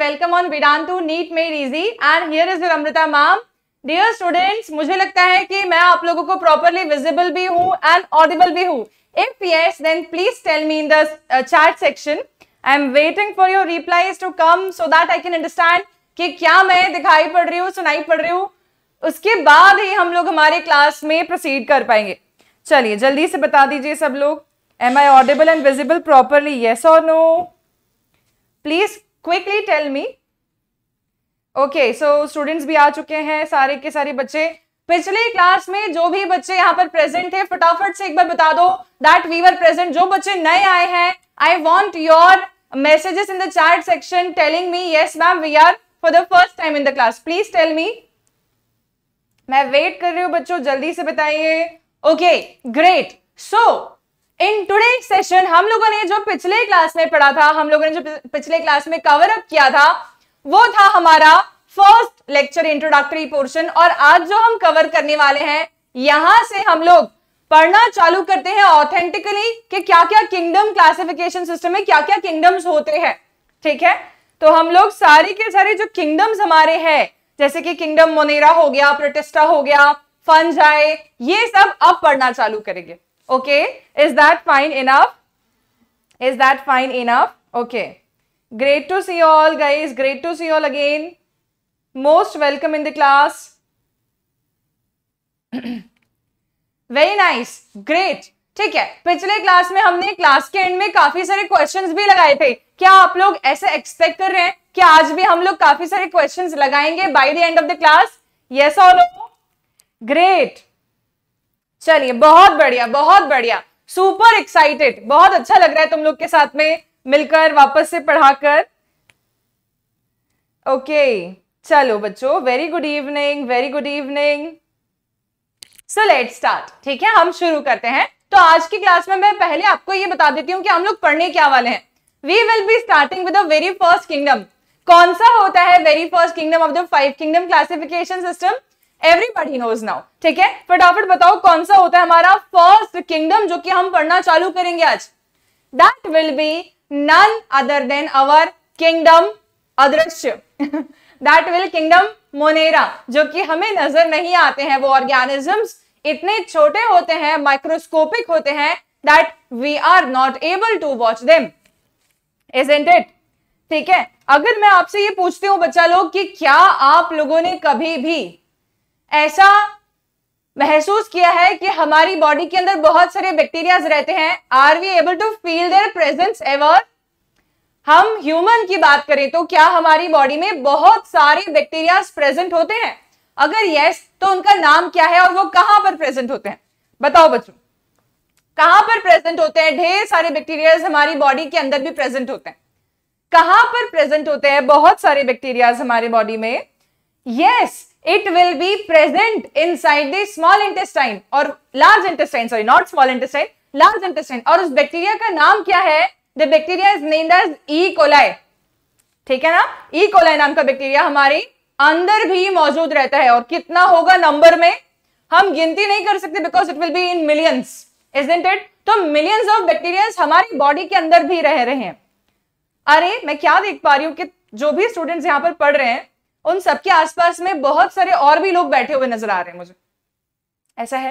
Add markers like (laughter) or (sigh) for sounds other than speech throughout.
Welcome on Vedantu NEET made easy and here is your Amrita ma'am dear students मुझे लगता है कि मैं आप लोगों को प्रॉपरली विजिबल भी हूँ एंड ऑडिबल भी हूँ if yes then please tell me in the chat section I am waiting for your replies to come so that I can understand कि क्या मैं दिखाई पड़ रही हूँ सुनाई पड़ रही हूँ उसके बाद ही हम लोग हमारे क्लास में प्रोसीड कर पाएंगे चलिए जल्दी से बता दीजिए सब लोग am I audible and visible properly yes और no please quickly tell me okay so students भी आ चुके हैं सारे के सारे बच्चे पिछले क्लास में जो भी बच्चे यहाँ पर प्रेजेंट थे फटाफट से एक बार बता दो दैट वी वर प्रेजेंट जो बच्चे नए आए हैं I want your messages in the chart section telling me yes ma'am we are for the first time in the class please tell me मैं वेट कर रही हूँ बच्चों जल्दी से बताइए okay great so in today session हम लोगों ने जो पिछले क्लास में पढ़ा था हम लोगों ने जो पिछले क्लास में कवर अप किया था वो था हमारा फर्स्ट लेक्चर इंट्रोडक्टरी पोर्शन और आज जो हम कवर करने वाले हैं यहां से हम लोग पढ़ना चालू करते हैं ऑथेंटिकली कि क्या क्या किंगडम क्लासिफिकेशन सिस्टम में क्या क्या किंगडम्स होते हैं ठीक है तो हम लोग सारे के सारे जो किंगडम्स हमारे हैं जैसे कि किंगडम मोनेरा हो गया प्रोटेस्टा हो गया फंजाए ये सब अब पढ़ना चालू करेंगे okay is that fine enough is that fine enough okay great to see you all guys great to see you all again most welcome in the class very nice great ठीक है पिछले class में हमने class के and में काफी सारे questions भी लगाए थे क्या आप लोग ऐसे एक्सपेक्ट कर रहे हैं कि आज भी हम लोग काफी सारे क्वेश्चंस लगाएंगे by the end of the class yes और नो ग्रेट चलिए बहुत बढ़िया बहुत बढ़िया सुपर एक्साइटेड बहुत अच्छा लग रहा है तुम लोग के साथ में मिलकर वापस से पढ़ाकर ओके चलो बच्चों very good evening very good evening so let start ठीक है हम शुरू करते हैं तो आज की क्लास में मैं पहले आपको ये बता देती हूँ कि हम लोग पढ़ने क्या वाले हैं we will be starting with very first kingdom कौन सा होता है very first kingdom of the five kingdom classification system everybody knows now ठीक है फटाफट बताओ कौन सा होता है हमारा फर्स्ट किंगडम जो कि हम पढ़ना चालू करेंगे आज that will be none other than our kingdom अदृश्य दैट विल किंगडम मोनेरा जो कि हमें नजर नहीं आते हैं वो ऑर्गेनिजम्स इतने छोटे होते हैं माइक्रोस्कोपिक होते हैं that we are not able to watch them isn't it ठीक है अगर मैं आपसे ये पूछती हूं बच्चा लोग कि क्या आप लोगों ने कभी भी ऐसा महसूस किया है कि हमारी बॉडी के अंदर बहुत सारे बैक्टीरियाज रहते हैं are we able to feel their presence ever हम ह्यूमन की बात करें तो क्या हमारी बॉडी में बहुत सारे बैक्टीरियाज प्रेजेंट होते हैं अगर यस तो उनका नाम क्या है और वो कहां पर प्रेजेंट होते हैं बताओ बच्चों कहां पर प्रेजेंट होते हैं ढेर सारे बैक्टीरियाज हमारी बॉडी के अंदर भी प्रेजेंट होते हैं कहां पर प्रेजेंट होते हैं बहुत सारे बैक्टीरियाज हमारे बॉडी में yes yes, it will be present inside small intestine और large intestine sorry not small intestine large intestine और उस बैक्टीरिया का नाम क्या है the bacteria is named as E. ठीक है ना E. कोलाई नाम का बैक्टीरिया हमारे अंदर भी मौजूद रहता है और कितना होगा नंबर में हम गिनती नहीं कर सकते because it will be in millions इज इंटेड तो मिलियंस ऑफ बैक्टीरिया हमारी बॉडी के अंदर भी रह रहे हैं अरे मैं क्या देख पा रही हूँ कि जो भी स्टूडेंट्स यहां पर पढ़ रहे हैं उन सबके आसपास में बहुत सारे और भी लोग बैठे हुए नजर आ रहे हैं मुझे ऐसा है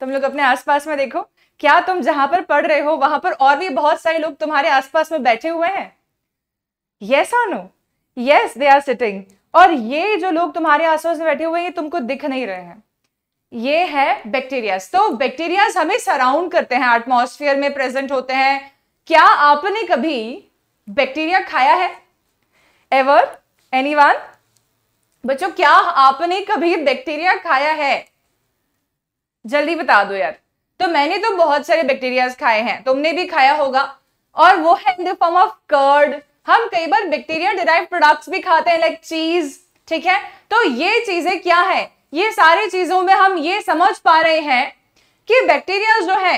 तुम लोग अपने आसपास में देखो क्या तुम जहां पर पढ़ रहे हो वहां पर और भी बहुत सारे लोग तुम्हारे आसपास में बैठे हुए हैं यस और no yes they are sitting और ये जो लोग तुम्हारे आसपास में बैठे हुए हैं ये तुमको दिख नहीं रहे हैं ये है बैक्टीरियाज तो बैक्टीरियाज हमें सराउंड करते हैं एटमोस्फियर में प्रेजेंट होते हैं क्या आपने कभी बैक्टीरिया खाया है एवर एनी बच्चों क्या आपने कभी बैक्टीरिया खाया है जल्दी बता दो यार तो मैंने तो बहुत सारे बैक्टीरिया खाए हैं तुमने भी खाया होगा और वो है in the form of curd हम कई बार बैक्टीरिया डिराइव प्रोडक्ट्स भी खाते हैं लाइक चीज ठीक है तो ये चीजें क्या है ये सारी चीजों में हम ये समझ पा रहे हैं कि बैक्टीरिया जो है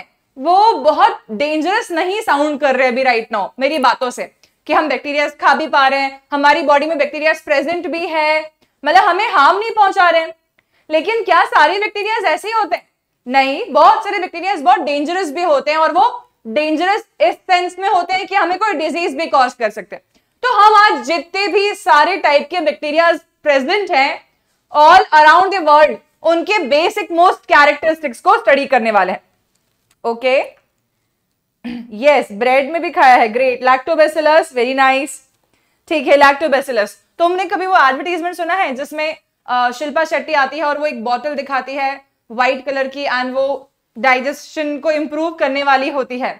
वो बहुत डेंजरस नहीं साउंड कर रहे अभी राइट नाउ मेरी बातों से कि हम बैक्टीरिया खा भी पा रहे हैं हमारी बॉडी में बैक्टीरिया प्रेजेंट भी है मतलब हमें हार्म नहीं पहुंचा रहे लेकिन क्या सारे बैक्टीरियाज ऐसे ही होते हैं नहीं बहुत सारे बैक्टीरियाज बहुत डेंजरस भी होते हैं और वो डेंजरस इस सेंस में होते हैं कि हमें कोई डिजीज भी कॉज कर सकते हैं तो हम आज जितने भी सारे टाइप के बैक्टीरियाज प्रेजेंट हैं ऑल अराउंड द वर्ल्ड उनके बेसिक मोस्ट कैरेक्टरिस्टिक्स को स्टडी करने वाले हैं ओके यस ब्रेड में भी खाया है ग्रेट लैक्टोबेसिलस वेरी नाइस ठीक है लैक्टोबेसिलस तुमने कभी वो एडवर्टीजमेंट सुना है जिसमें शिल्पा शेट्टी आती है और वो एक बॉटल दिखाती है व्हाइट कलर की एंड वो डाइजेशन को इम्प्रूव करने वाली होती है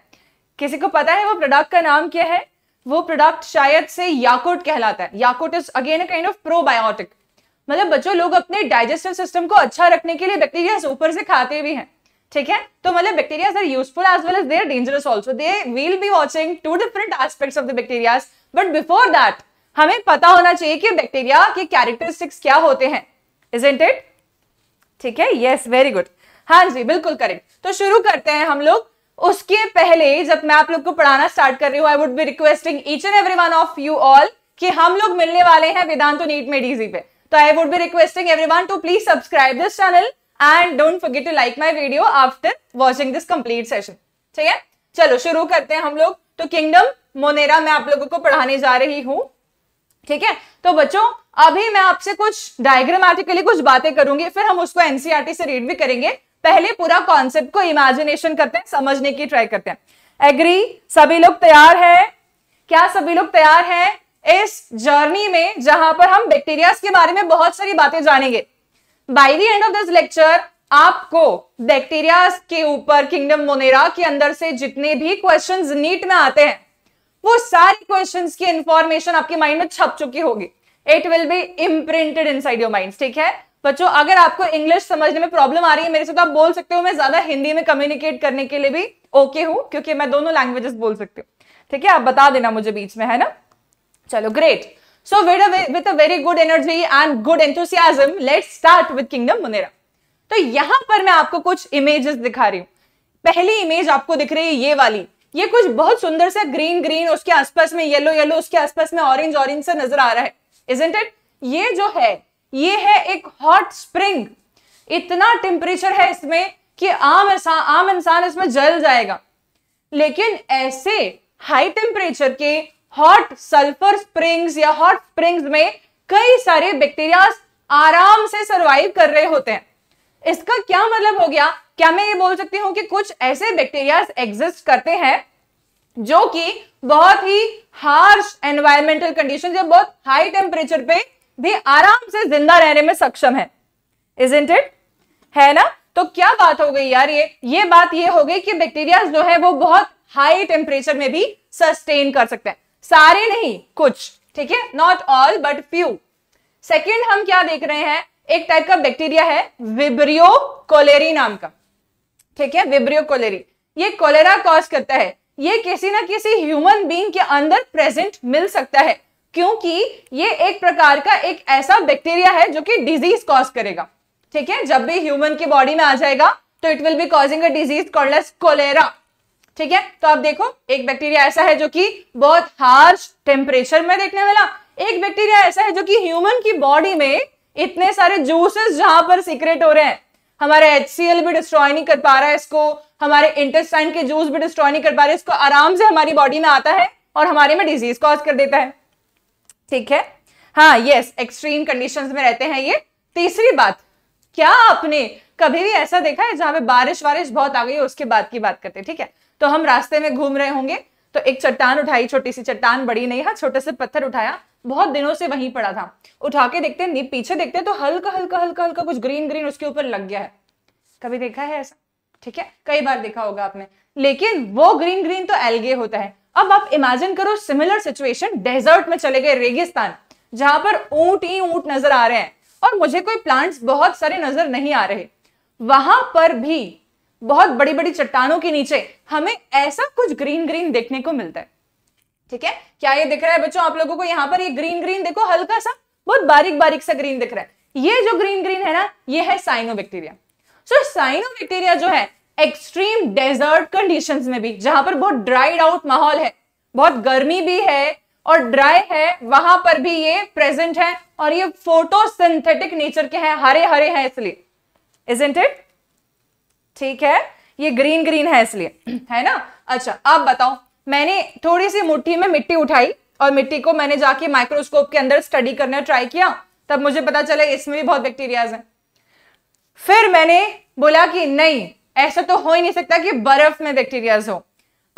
किसी को पता है वो प्रोडक्ट का नाम क्या है वो प्रोडक्ट शायद से याकोट कहलाता है याकोट is again kind of probiotic मतलब बच्चों लोग अपने डाइजेस्टिव सिस्टम को अच्छा रखने के लिए बैक्टीरिया ऊपर से खाते भी हैं ठीक है तो मतलब bacteria are useful as well as there dangerous also they will be watching two different aspects of the bacterias but before that हमें पता होना चाहिए कि बैक्टीरिया के कैरेक्टरिस्टिक्स क्या होते हैं इजेंट इट ठीक है यस वेरी गुड हाँ जी बिल्कुल करेक्ट तो शुरू करते हैं हम लोग उसके पहले जब मैं आप लोग को पढ़ाना स्टार्ट कर रही हूं I would be requesting each and every one of you all कि हम लोग मिलने वाले हैं वेदांतो नीट में डीजी पे तो I would be requesting every one to please subscribe this channel and don't forget to like my video after watching this complete session ठीक है चलो शुरू करते हैं हम लोग तो किंगडम मोनेरा मैं आप लोगों को पढ़ाने जा रही हूँ ठीक है तो बच्चों अभी मैं आपसे कुछ डायग्रामेटिकली कुछ बातें करूंगी फिर हम उसको एनसीआरटी e से रीड भी करेंगे पहले पूरा कॉन्सेप्ट को इमेजिनेशन करते हैं समझने की ट्राई करते हैं एग्री सभी लोग तैयार है क्या सभी लोग तैयार है इस जर्नी में जहां पर हम बैक्टीरिया के बारे में बहुत सारी बातें जानेंगे by the end of this lecture आपको बैक्टीरिया के ऊपर किंगडम मोनेरा के अंदर से जितने भी क्वेश्चंस नीट में आते हैं वो सारी क्वेश्चन की इंफॉर्मेशन आपके माइंड में छप चुकी होगी it will be imprinted inside your mind ठीक है बच्चों अगर आपको इंग्लिश समझने में प्रॉब्लम आ रही है मेरे से तो आप बोल सकते हो मैं ज्यादा हिंदी में कम्युनिकेट करने के लिए भी ओके okay हूं क्योंकि मैं दोनों लैंग्वेजेस बोल सकती हूँ ठीक है आप बता देना मुझे बीच में है ना चलो great so with with a very good energy and good anthem let start with kingdom Monera तो यहां पर मैं आपको कुछ इमेजेस दिखा रही हूँ पहली इमेज आपको दिख रही है ये वाली ये कुछ बहुत सुंदर सा ग्रीन ग्रीन उसके आसपास में येलो येलो उसके आसपास में ऑरेंज ऑरेंज सा नजर आ रहा है इजेंट इट ये जो है ये है एक हॉट स्प्रिंग इतना टेम्परेचर है इसमें कि आम इंसान आम इंसान इसमें जल जाएगा लेकिन ऐसे हाई टेम्परेचर के हॉट सल्फर स्प्रिंग्स या हॉट स्प्रिंग्स में कई सारे बैक्टीरिया आराम से सरवाइव कर रहे होते हैं इसका क्या मतलब हो गया क्या मैं ये बोल सकती हूँ कि कुछ ऐसे बैक्टीरिया एग्जिस्ट करते हैं जो कि बहुत ही हार्श एनवायरमेंटल कंडीशन या बहुत हाई टेम्परेचर पे भी आराम से जिंदा रहने में सक्षम है इज इंट इट है ना तो क्या बात हो गई यार ये ये बात ये हो गई कि बैक्टीरिया जो है वो बहुत हाई टेम्परेचर में भी सस्टेन कर सकते हैं सारे नहीं कुछ ठीक है not all but few second हम क्या देख रहे हैं एक टाइप का बैक्टीरिया है विब्रियो कोलेरी नाम का ठीक है विब्रियो कोलेरी ये कोलेरा कॉज करता है ये किसी ना किसी ह्यूमन बींग के अंदर प्रेजेंट मिल सकता है क्योंकि ये एक प्रकार का एक ऐसा बैक्टीरिया है जो कि डिजीज कॉज करेगा ठीक है जब भी ह्यूमन की बॉडी में आ जाएगा तो it will be causing a disease called as cholera ठीक है तो आप देखो एक बैक्टीरिया ऐसा है जो कि बहुत हार्श टेम्परेचर में देखने वाला एक बैक्टीरिया ऐसा है जो कि ह्यूमन की बॉडी में इतने सारे जूसेस जहां पर सीक्रेट हो रहे हैं हमारे एच भी डिस्ट्रॉय नहीं कर पा रहा है इसको हमारे इंटेस्टाइन के जूस भी डिस्ट्रॉय नहीं कर पा रहे इसको आराम से हमारी बॉडी में आता है और हमारे में डिजीज कॉज कर देता है ठीक है हाँ यस एक्सट्रीम कंडीशन में रहते हैं ये तीसरी बात क्या आपने कभी भी ऐसा देखा है जहां पे बारिश वारिश बहुत आ गई है उसके बाद की बात करते हैं ठीक है तो हम रास्ते में घूम रहे होंगे तो एक चट्टान उठाई छोटी सी चट्टान बड़ी नहीं है हाँ, छोटे से पत्थर उठाया बहुत दिनों से वहीं पड़ा था उठा के देखते हैं पीछे देखते हैं तो हल्का हल्का हल्का हल्का कुछ ग्रीन ग्रीन उसके ऊपर लग गया है कभी देखा है ऐसा ठीक है कई बार देखा होगा आपने लेकिन वो ग्रीन ग्रीन तो एलगे होता है अब आप इमेजिन करो सिमिलर सिचुएशन डेजर्ट में चले गए रेगिस्तान जहां पर ऊंट ही ऊंट नजर आ रहे हैं और मुझे कोई प्लांट्स बहुत सारे नजर नहीं आ रहे वहां पर भी बहुत बड़ी बड़ी चट्टानों के नीचे हमें ऐसा कुछ ग्रीन ग्रीन देखने को मिलता है ठीक है क्या ये दिख रहा है बच्चों आप लोगों को यहाँ पर ये ग्रीन ग्रीन देखो हल्का सा बहुत बारीक बारीक सा ग्रीन दिख रहा है ये जो ग्रीन ग्रीन है ना ये है बैक्टीरिया सो बैक्टीरिया जो है एक्सट्रीम डेजर्ट कंडीशंस में भी जहां पर बहुत ड्राइड आउट माहौल है बहुत गर्मी भी है और ड्राई है वहां पर भी ये प्रेजेंट है और ये फोटोसिंथेटिक नेचर के हैं हरे हरे हैं इसलिए इजेंट इट ठीक है ये ग्रीन ग्रीन है इसलिए है ना अच्छा आप बताओ मैंने थोड़ी सी मुट्ठी में मिट्टी उठाई और मिट्टी को मैंने जाके माइक्रोस्कोप के अंदर स्टडी करना ट्राई किया तब मुझे पता चला इसमें भी बहुत बैक्टीरियाज हैं फिर मैंने बोला कि नहीं ऐसा तो हो ही नहीं सकता कि बर्फ में बैक्टीरियाज हो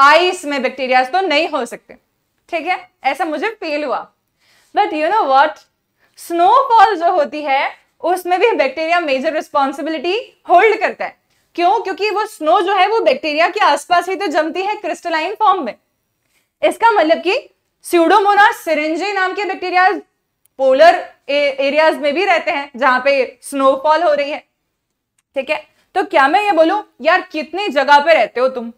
आइस में बैक्टीरियाज तो नहीं हो सकते ठीक है ऐसा मुझे फील हुआ but you know what snowfall जो होती है उसमें भी बैक्टीरिया मेजर रिस्पॉन्सिबिलिटी होल्ड करता है क्यों क्योंकि वो स्नो जो है वो बैक्टीरिया के आसपास ही तो जमती है क्रिस्टलाइन फॉर्म में इसका मतलब कि सीडोमोना सिरेंजे नाम के बैक्टीरिया पोलर एरियाज में भी रहते हैं जहां पे स्नोफॉल हो रही है ठीक है तो क्या मैं ये बोलू यार कितनी जगह पे रहते हो तुम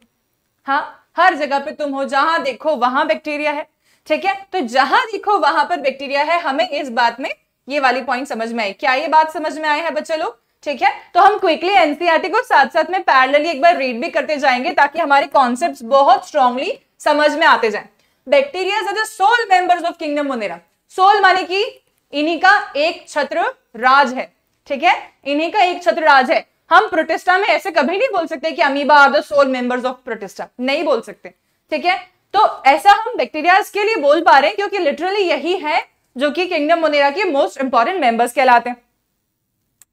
हाँ हर जगह पे तुम हो जहां देखो वहां बैक्टीरिया है ठीक है तो जहां देखो वहां पर बैक्टीरिया है हमें इस बात में ये वाली पॉइंट समझ में आई क्या ये बात समझ में आए हैं बच्चे लोग ठीक है तो हम क्विकली एनसीआरटी e को साथ साथ में पैरेलली एक बार रीड भी करते जाएंगे ताकि हमारे कॉन्सेप्ट बहुत स्ट्रांगली समझ में आते जाए bacteria are the sole members of kingdom Monera sole माने की इन्हीं का एक छत्र राज है ठीक है इन्हीं का एक छत्र राज है हम प्रोटेस्टा में ऐसे कभी नहीं बोल सकते कि amoeba are the sole members of Protista नहीं बोल सकते ठीक है तो ऐसा हम बैक्टीरिया के लिए बोल पा रहे हैं क्योंकि लिटरली यही है जो कि किंगडम मोनेरा के मोस्ट इंपॉर्टेंट मेंबर्स कहलाते हैं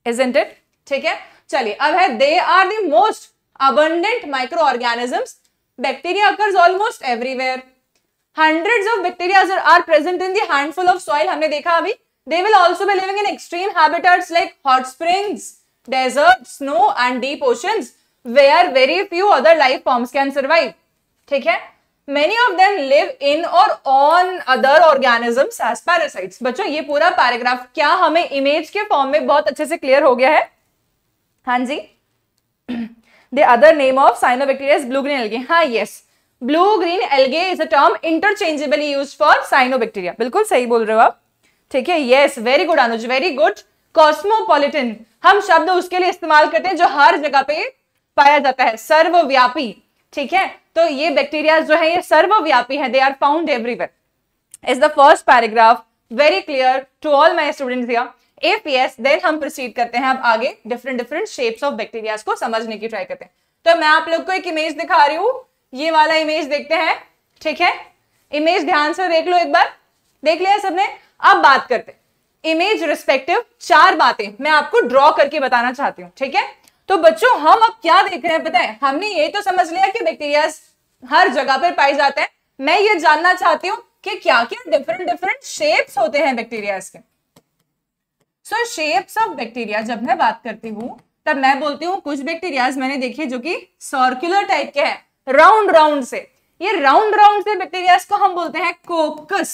इजेंट इट ठीक है चलिए अब है they are the most abundant microorganisms bacteria occurs almost everywhere hundred of bacteria are present in the handful of soil हमने देखा अभी they will also be living in extreme habitats like hot springs desert snow and deep where are very few other life forms can survive ठीक है many of them live in or on other organisms बच्चों ये पूरा paragraph क्या हमें image के form में बहुत अच्छे से क्लियर हो गया है हाँ जी the other name of bacteria is blue green algae हाँ yes blue green algae is a term interchangeably use for bacteria बिल्कुल सही बोल रहे हो आप ठीक है yes very good Anuj very good cosmopolitan हम शब्द उसके लिए इस्तेमाल करते हैं जो हर जगह पे पाया जाता है सर्वव्यापी ठीक है तो ये बैक्टीरिया जो है ये सर्वव्यापी है they are found everywhere is the first paragraph very clear to all my students if yes then हम प्रोसीड करते हैं अब आगे different different shapes of bacteria को समझने की ट्राई करते हैं तो मैं आप लोग को एक इमेज दिखा रही हूं ये वाला इमेज देखते हैं ठीक है इमेज ध्यान से देख लो एक बार देख लिया सबने अब बात करते इमेज रिस्पेक्टिव चार बातें मैं आपको ड्रॉ करके बताना चाहती हूँ ठीक है तो बच्चों हम अब क्या देख रहे हैं पता है हमने ये तो समझ लिया कि बैक्टीरिया हर जगह पर पाए जाते हैं मैं ये जानना चाहती हूँ कि क्या क्या डिफरेंट डिफरेंट शेप्स होते हैं बैक्टीरिया के सो शेप्स ऑफ बैक्टीरिया जब मैं बात करती हूँ तब मैं बोलती हूँ कुछ बैक्टीरियाज मैंने देखे जो कि सर्कुलर टाइप के हैं राउंड राउंड से ये राउंड राउंड से बैक्टीरियाज को हम बोलते हैं कोकस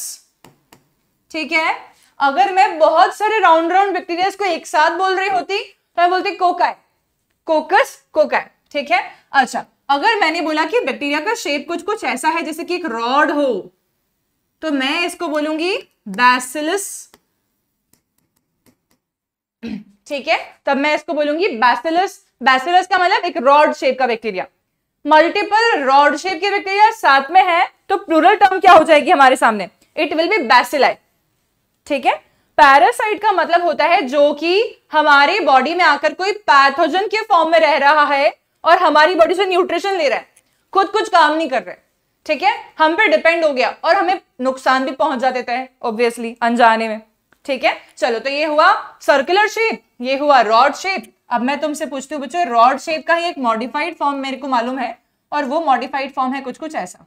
ठीक है अगर मैं बहुत सारे राउंड राउंड बैक्टीरियाज को एक साथ बोल रही होती तो मैं बोलती कोकाय कोकस कोकाय ठीक है अच्छा अगर मैंने बोला कि बैक्टीरिया का शेप कुछ कुछ ऐसा है जैसे कि एक रॉड हो तो मैं इसको बोलूंगी बैसिलस ठीक है तब मैं इसको बोलूंगी बैसिलस बैसिलस का मतलब एक रॉड शेप का बैक्टीरिया मल्टीपल रॉड शेप के बैक्टीरिया साथ में है तो प्लूरल टर्म क्या हो जाएगी हमारे सामने इट विल बी बैसिलाई ठीक है पैरासाइट का मतलब होता है जो कि हमारे बॉडी में आकर कोई पैथोजन के फॉर्म में रह रहा है और हमारी बॉडी से न्यूट्रिशन ले रहा है खुद कुछ काम नहीं कर रहे ठीक है हम पे डिपेंड हो गया और हमें नुकसान भी पहुंच जाते है ऑब्वियसली अनजाने में ठीक है चलो तो ये हुआ सर्कुलर शेप ये हुआ रॉड शेप अब मैं तुमसे पूछती हूँ बच्चों रॉड शेप का ही एक मॉडिफाइड फॉर्म मेरे को मालूम है और वो मॉडिफाइड फॉर्म है कुछ कुछ ऐसा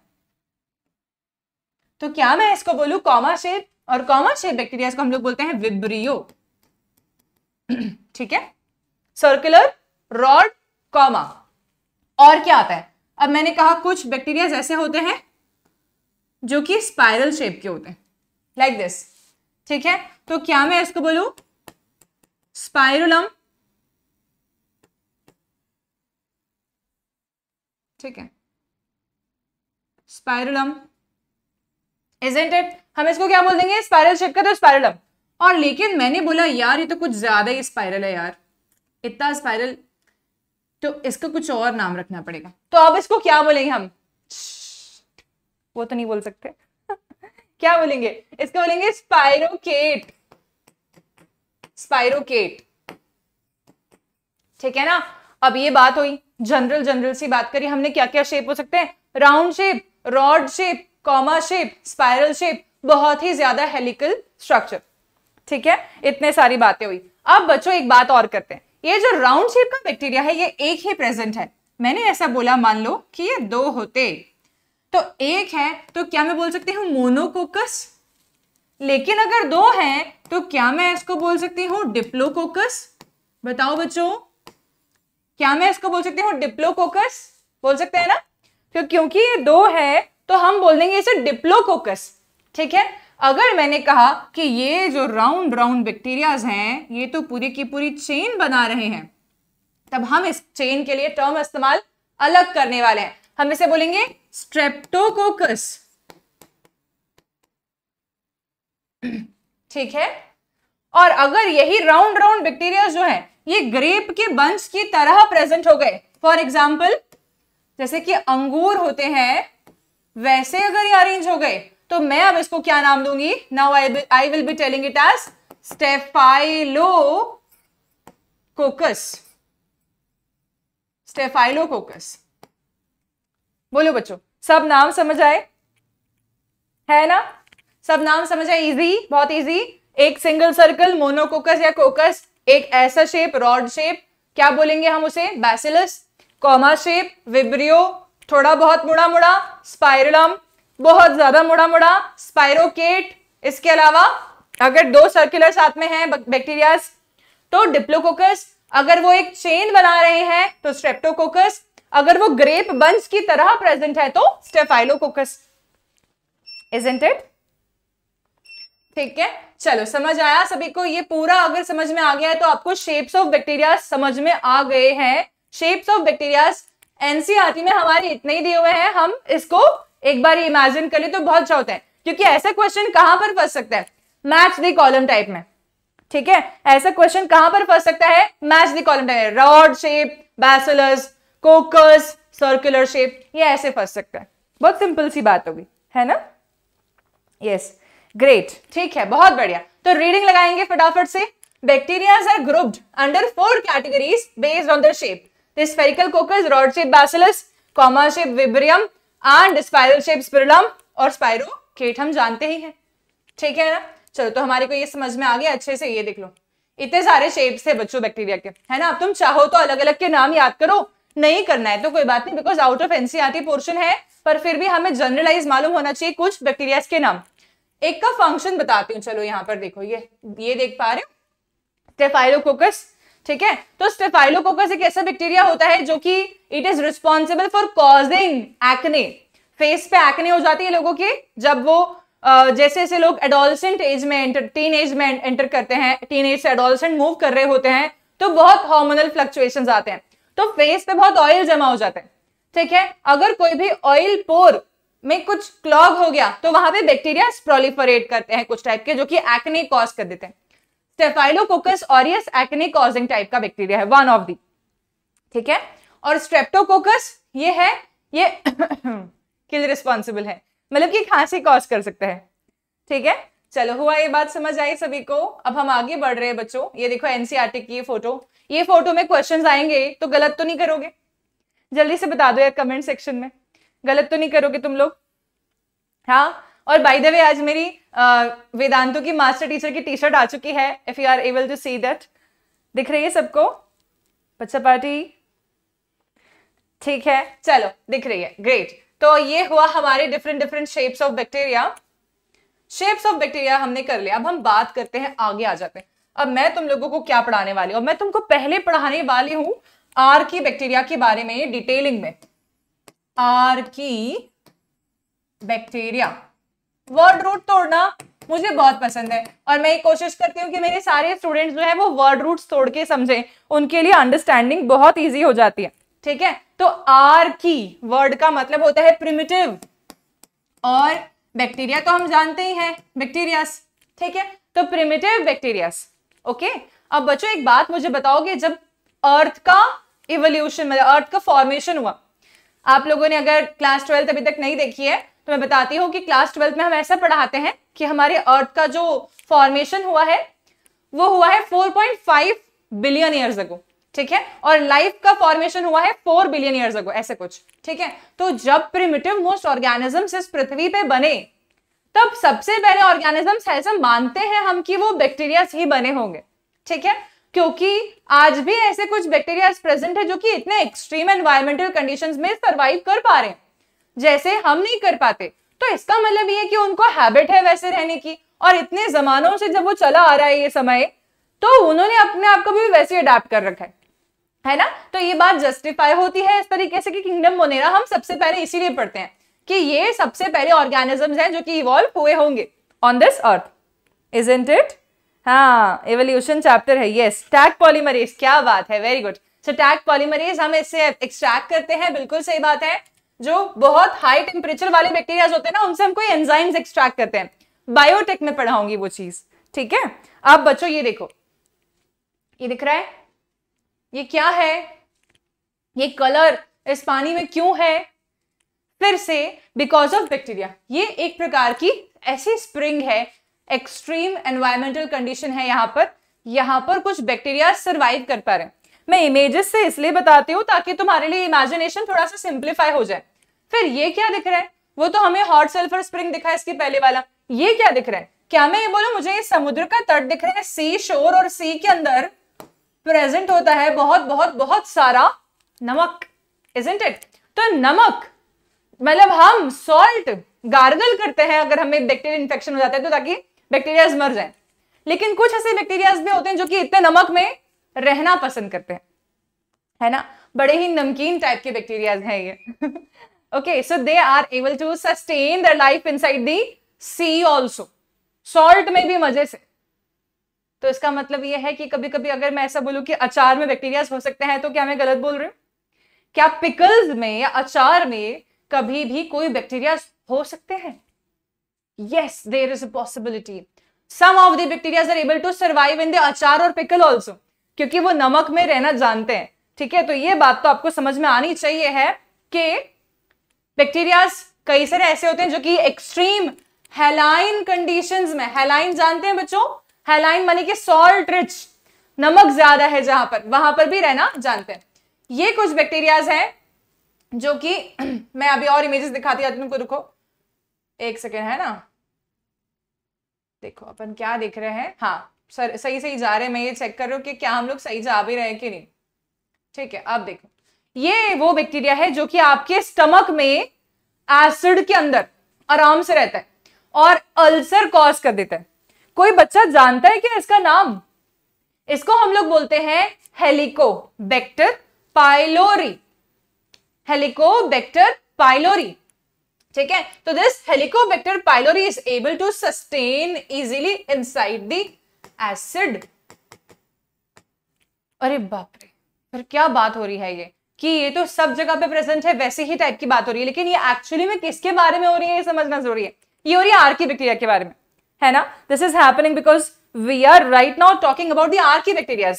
तो क्या मैं इसको बोलू कॉमा शेप और कॉमा शेप बैक्टीरिया को हम लोग बोलते हैं विब्रियो (clears throat) ठीक है सर्कुलर रॉड कॉमा और क्या आता है अब मैंने कहा कुछ बैक्टीरिया ऐसे होते हैं जो कि स्पाइरल शेप के होते हैं लाइक like दिस ठीक है तो क्या मैं इसको बोलू स्पायरुलम ठीक है स्पाइरुलम इजेंट इट हम इसको क्या बोल देंगे स्पाइरल शेप का तो स्पाइरुलम और लेकिन मैंने बोला यार ये तो कुछ ज्यादा ही स्पाइरल है यार इतना स्पायरल तो इसका कुछ और नाम रखना पड़ेगा तो अब इसको क्या बोलेंगे हम वो तो नहीं बोल सकते (laughs) क्या बोलेंगे इसको बोलेंगे स्पाइरोकेट स्पाइरोकेट ठीक है ना अब ये बात हुई जनरल जनरल सी बात करी हमने क्या क्या शेप हो सकते हैं round shape rod shape comma shape spiral shape बहुत ही ज्यादा हेलिकल स्ट्रक्चर ठीक है इतने सारी बातें हुई अब बच्चों एक बात और करते हैं ये जो राउंड शेप का बैक्टीरिया है ये एक ही प्रेजेंट है मैंने ऐसा बोला मान लो कि ये दो होते तो एक है तो क्या मैं बोल सकती हूँ मोनोकोकस लेकिन अगर दो हैं तो क्या मैं इसको बोल सकती हूँ डिप्लोकोकस बताओ बच्चों क्या मैं इसको बोल सकती हूँ डिप्लोकोकस बोल सकते हैं ना तो क्योंकि ये दो है तो हम बोल देंगे इसे डिप्लोकोकस ठीक है अगर मैंने कहा कि ये जो राउंड राउंड बैक्टीरियाज हैं ये तो पूरी की पूरी चेन बना रहे हैं तब हम इस चेन के लिए टर्म इस्तेमाल अलग करने वाले हैं हम इसे बोलेंगे स्ट्रेप्टोकोकस ठीक है और अगर यही राउंड राउंड बैक्टीरिया जो है ये ग्रेप के बंश की तरह प्रेजेंट हो गए फॉर एग्जाम्पल जैसे कि अंगूर होते हैं वैसे अगर ये अरेंज हो गए तो मैं अब इसको क्या नाम दूंगी now I will be telling it as staphylococcus staphylococcus बोलो बच्चों सब नाम समझ आए है ना सब नाम समझा इजी बहुत इजी एक सिंगल सर्कल मोनोकोकस या कोकस एक ऐसा शेप रॉड शेप क्या बोलेंगे हम उसे बैसिलस कॉमा शेप विब्रियो थोड़ा बहुत मुड़ा मुड़ा स्पाइरलम बहुत ज्यादा मुड़ा मुड़ा स्पाइरोकेट इसके अलावा अगर दो सर्कुलर साथ में हैं बैक्टीरियाज तो डिप्लोकोकस अगर वो एक चेन बना रहे हैं तो स्ट्रेप्टोकोकस अगर वो ग्रेप बंस की तरह प्रेजेंट है तो स्टेफाइलोकोकस इज इंट इट ठीक है चलो समझ आया सभी को ये पूरा अगर समझ में आ गया है तो आपको शेप्स ऑफ बैक्टीरिया समझ में आ गए हैं शेप्स ऑफ बैक्टीरिया एनसीआर में हमारे इतने ही दिए हुए हैं हम इसको एक बार इमेजिन कर ले तो बहुत अच्छा होता है क्योंकि ऐसा क्वेश्चन कहां पर फंस सकता है मैच दी कॉलम टाइप में ठीक है ऐसा क्वेश्चन कहां पर फंस सकता है match the column type rod shape bacillus coccus circular shape ये ऐसे फंस सकता है बहुत सिंपल सी बात होगी है ना यस yes. ग्रेट ठीक है बहुत बढ़िया तो रीडिंग लगाएंगे फटाफट से bacterias are grouped under four categories based on the shape spherical coccus rod shape bacillus comma shape vibrium and spiral shape spirillum और स्पाइरो केट हम जानते ही हैं ठीक है ना चलो तो हमारे को ये समझ में आ गया अच्छे से ये देख लो इतने सारे शेप्स है बच्चों बैक्टीरिया के है ना अब तुम चाहो तो अलग अलग के नाम याद करो नहीं करना है तो कोई बात नहीं because out of NCERT portion है पर फिर भी हमें जनरलाइज मालूम होना चाहिए कुछ बैक्टीरिया के नाम एक का फंक्शन बताती हूँ चलो यहाँ पर देखो ये ये देख पा रहे हो स्टेफाइलोकोकस ठीक है तो स्टेफाइलोकोकस एक ऐसा बैक्टीरिया होता है जो कि it is responsible for causing acne face पे एक्ने हो जाती है लोगों की जब वो जैसे जैसे लोग एडोलसेंट एज में एंटर टीन एज में एंटर करते हैं टीन एज से एडोलसेंट मूव कर रहे होते हैं तो बहुत हार्मोनल फ्लक्चुएशन आते हैं तो फेस पे बहुत ऑयल जमा हो जाते हैं ठीक है अगर कोई भी ऑयल पोर में कुछ क्लॉग हो गया तो वहां पे बैक्टीरिया प्रोलिफरेट करते हैं कुछ टाइप के जो कि एक्ने कॉज कर देते हैं staphylococcus aureus acne causing type का बैक्टीरिया है वन ऑफ दी ठीक है और स्ट्रेप्टोकोकस ये है ये किल (coughs) रिस्पॉन्सिबल है मतलब कि खांसी कॉज कर सकते हैं ठीक है चलो हुआ ये बात समझ आई सभी को अब हम आगे बढ़ रहे हैं बच्चों ये देखो एनसीआरटी e की ये फोटो ये फोटो में क्वेश्चंस आएंगे तो गलत तो नहीं करोगे जल्दी से बता दो यार कमेंट सेक्शन में गलत तो नहीं करोगे तुम लोग हाँ और बाई दे आज मेरी वेदांतों की मास्टर टीचर की टी शर्ट आ चुकी है if you are able to see that दिख रही है सबको बच्चा पार्टी ठीक है चलो दिख रही है ग्रेट तो ये हुआ हमारे different different shapes of bacteria shapes of bacteria हमने कर लिया अब हम बात करते हैं आगे आ जाते हैं अब मैं तुम लोगों को क्या पढ़ाने वाली हूँ मैं तुमको पहले पढ़ाने वाली हूँ आर की बैक्टीरिया के बारे में डिटेलिंग में आर की बैक्टीरिया वर्ड रूट तोड़ना मुझे बहुत पसंद है और मैं कोशिश करती हूँ कि मेरे सारे स्टूडेंट्स जो है वो वर्ड रूट्स तोड़ के समझे उनके लिए अंडरस्टैंडिंग बहुत ईजी हो जाती है ठीक है तो आर की वर्ड का मतलब होता है प्रिमिटिव और बैक्टीरिया तो हम जानते ही हैं बैक्टीरियास ठीक है तो प्रिमिटिव बैक्टीरियास ओके अब बच्चों एक बात मुझे बताओगे जब अर्थ का इवोल्यूशन मतलब अर्थ का फॉर्मेशन हुआ आप लोगों ने अगर क्लास ट्वेल्थ अभी तक नहीं देखी है तो मैं बताती हूँ कि क्लास ट्वेल्थ में हम ऐसा पढ़ाते हैं कि हमारे अर्थ का जो फॉर्मेशन हुआ है वो हुआ है 4.5 बिलियन ईयर्स अगो ठीक है और लाइफ का फॉर्मेशन हुआ है फोर बिलियन ईयर्स अगो ऐसे कुछ ठीक है तो जब प्रिमिटिव मोस्ट ऑर्गेनिज्म इस पृथ्वी पे बने तब सबसे पहले ऑर्गेनिज्म ऐसा मानते हैं हम कि वो बैक्टीरिया ही बने होंगे ठीक है क्योंकि आज भी ऐसे कुछ बैक्टीरिया प्रेजेंट है जो कि इतने एक्सट्रीम एनवायरमेंटल कंडीशंस में सरवाइव कर पा रहे हैं जैसे हम नहीं कर पाते तो इसका मतलब ये कि उनको हैबिट है वैसे रहने की और इतने जमानों से जब वो चला आ रहा है ये समय तो उन्होंने अपने आप को भी वैसे अडेप्ट कर रखा है है ना तो ये बात जस्टिफाई होती है इस तरीके से कि किंगडम मोनेरा हम सबसे पहले इसीलिए पढ़ते हैं कि ये सबसे पहले ऑर्गेनिजम्स हैं जो कि इवॉल्व हुए होंगे on this earth isn't it हाँ एवोल्यूशन चैप्टर है यस टैग पॉलीमरेज क्या बात है very good so Taq polymerase हम इससे एक्सट्रैक्ट करते हैं बिल्कुल सही बात है जो बहुत हाई टेम्परेचर वाले बैक्टीरियाज होते हैं ना उनसे हम कोई एंजाइम्स एक्सट्रैक्ट करते हैं बायोटेक में पढ़ाऊंगी वो चीज ठीक है आप बच्चों ये देखो ये दिख रहा है ये क्या है ये कलर इस पानी में क्यों है फिर से बिकॉज ऑफ बैक्टीरिया ये एक प्रकार की ऐसी स्प्रिंग है एक्सट्रीम एनवायरमेंटल कंडीशन है यहाँ पर यहाँ पर कुछ बैक्टीरिया सर्वाइव कर पा रहे हैं मैं इमेजेस से इसलिए बताती हूँ ताकि तुम्हारे लिए इमेजिनेशन थोड़ा सा सिंप्लीफाई हो जाए फिर ये क्या दिख रहा है वो तो हमें हॉट सल्फर स्प्रिंग दिखा है इसके पहले वाला ये क्या दिख रहा है क्या मैं ये बोलू मुझे ये समुद्र का तट दिख रहा है सी शोर और सी के अंदर प्रेजेंट होता है बहुत बहुत बहुत सारा नमक इजेंट इट तो नमक मतलब हम सॉल्ट गार्गल करते हैं अगर हमें बैक्टीरिया इन्फेक्शन हो जाता है तो ताकि बैक्टीरियाज मर जाए लेकिन कुछ ऐसे बैक्टीरियाज भी होते हैं जो कि इतने नमक में रहना पसंद करते हैं है ना बड़े ही नमकीन टाइप के बैक्टीरियाज हैं ये (laughs) okay so they are able to sustain their life inside the sea also salt में भी मजे से तो इसका मतलब ये है कि कभी कभी अगर मैं ऐसा बोलूं कि अचार में बैक्टीरिया हो सकते हैं तो क्या मैं गलत बोल रही हूँ क्या पिकल्स में या अचार में कभी भी कोई बैक्टीरिया हो सकते हैं yes there is a possibility some of the bacteria are able to survive in the achar or pickle also क्योंकि वो नमक में रहना जानते हैं ठीक है तो ये बात तो आपको समझ में आनी चाहिए है कि बैक्टीरिया कई सारे ऐसे होते हैं जो कि एक्सट्रीम हेलाइन कंडीशंस में हेलाइन जानते हैं बच्चों हेलाइन माने कि सॉल्ट रिच नमक ज्यादा है जहां पर वहां पर भी रहना जानते हैं ये कुछ बैक्टीरियाज हैं जो कि (clears throat) मैं अभी और इमेजेस दिखाती हूँ तुमको रुको एक सेकेंड है ना देखो अपन क्या देख रहे हैं हाँ सर सही सही जा रहे हैं मैं ये चेक कर रहा हूँ कि क्या हम लोग सही जा भी रहे हैं कि नहीं ठीक है अब देखो ये वो बैक्टीरिया है जो कि आपके स्टमक में एसिड के अंदर आराम से रहता है और अल्सर कॉज कर देता है कोई बच्चा जानता है क्या इसका नाम इसको हम लोग बोलते हैं helico pylori pylori bacter pylori ठीक है तो this Helicobacter pylori is able to sustain easily side the acid अरे बाप रे पर क्या बात हो रही है ये कि ये तो सब जगह पे प्रेजेंट है वैसे ही टाइप की बात हो रही है लेकिन ये एक्चुअली में किसके बारे में हो रही है ये समझना जरूरी है ये हो रही है आर की बैक्टीरिया के बारे में है ना this is happening because we are right now talking about the archaebacteria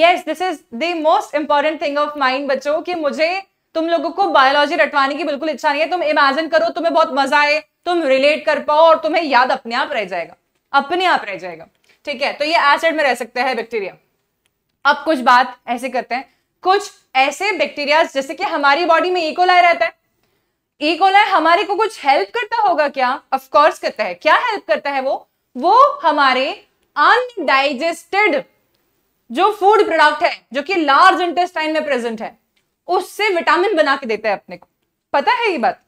yes this is the most important thing of mind बच्चों कि मुझे तुम लोगों को बायोलॉजी रटवाने की बिल्कुल इच्छा नहीं है तुम इमेजिन करो तुम्हें बहुत मजा आए तुम रिलेट कर पाओ और तुम्हें याद अपने आप रह जाएगा अपने आप रह जाएगा ठीक है तो ये एसिड में रह सकते हैं बैक्टीरिया अब कुछ बात ऐसे करते हैं कुछ ऐसे बैक्टीरिया जैसे कि हमारी बॉडी में इकोलाय e. रहता है इकोलाय e. हमारे को कुछ हेल्प करता होगा क्या ऑफकोर्स करता है क्या हेल्प करता है वो वो हमारे अनडाइजेस्टेड जो फूड प्रोडक्ट है जो कि लार्ज इंटेस्टाइन में प्रेजेंट है उससे विटामिन बना के देता है अपने को पता है ये बात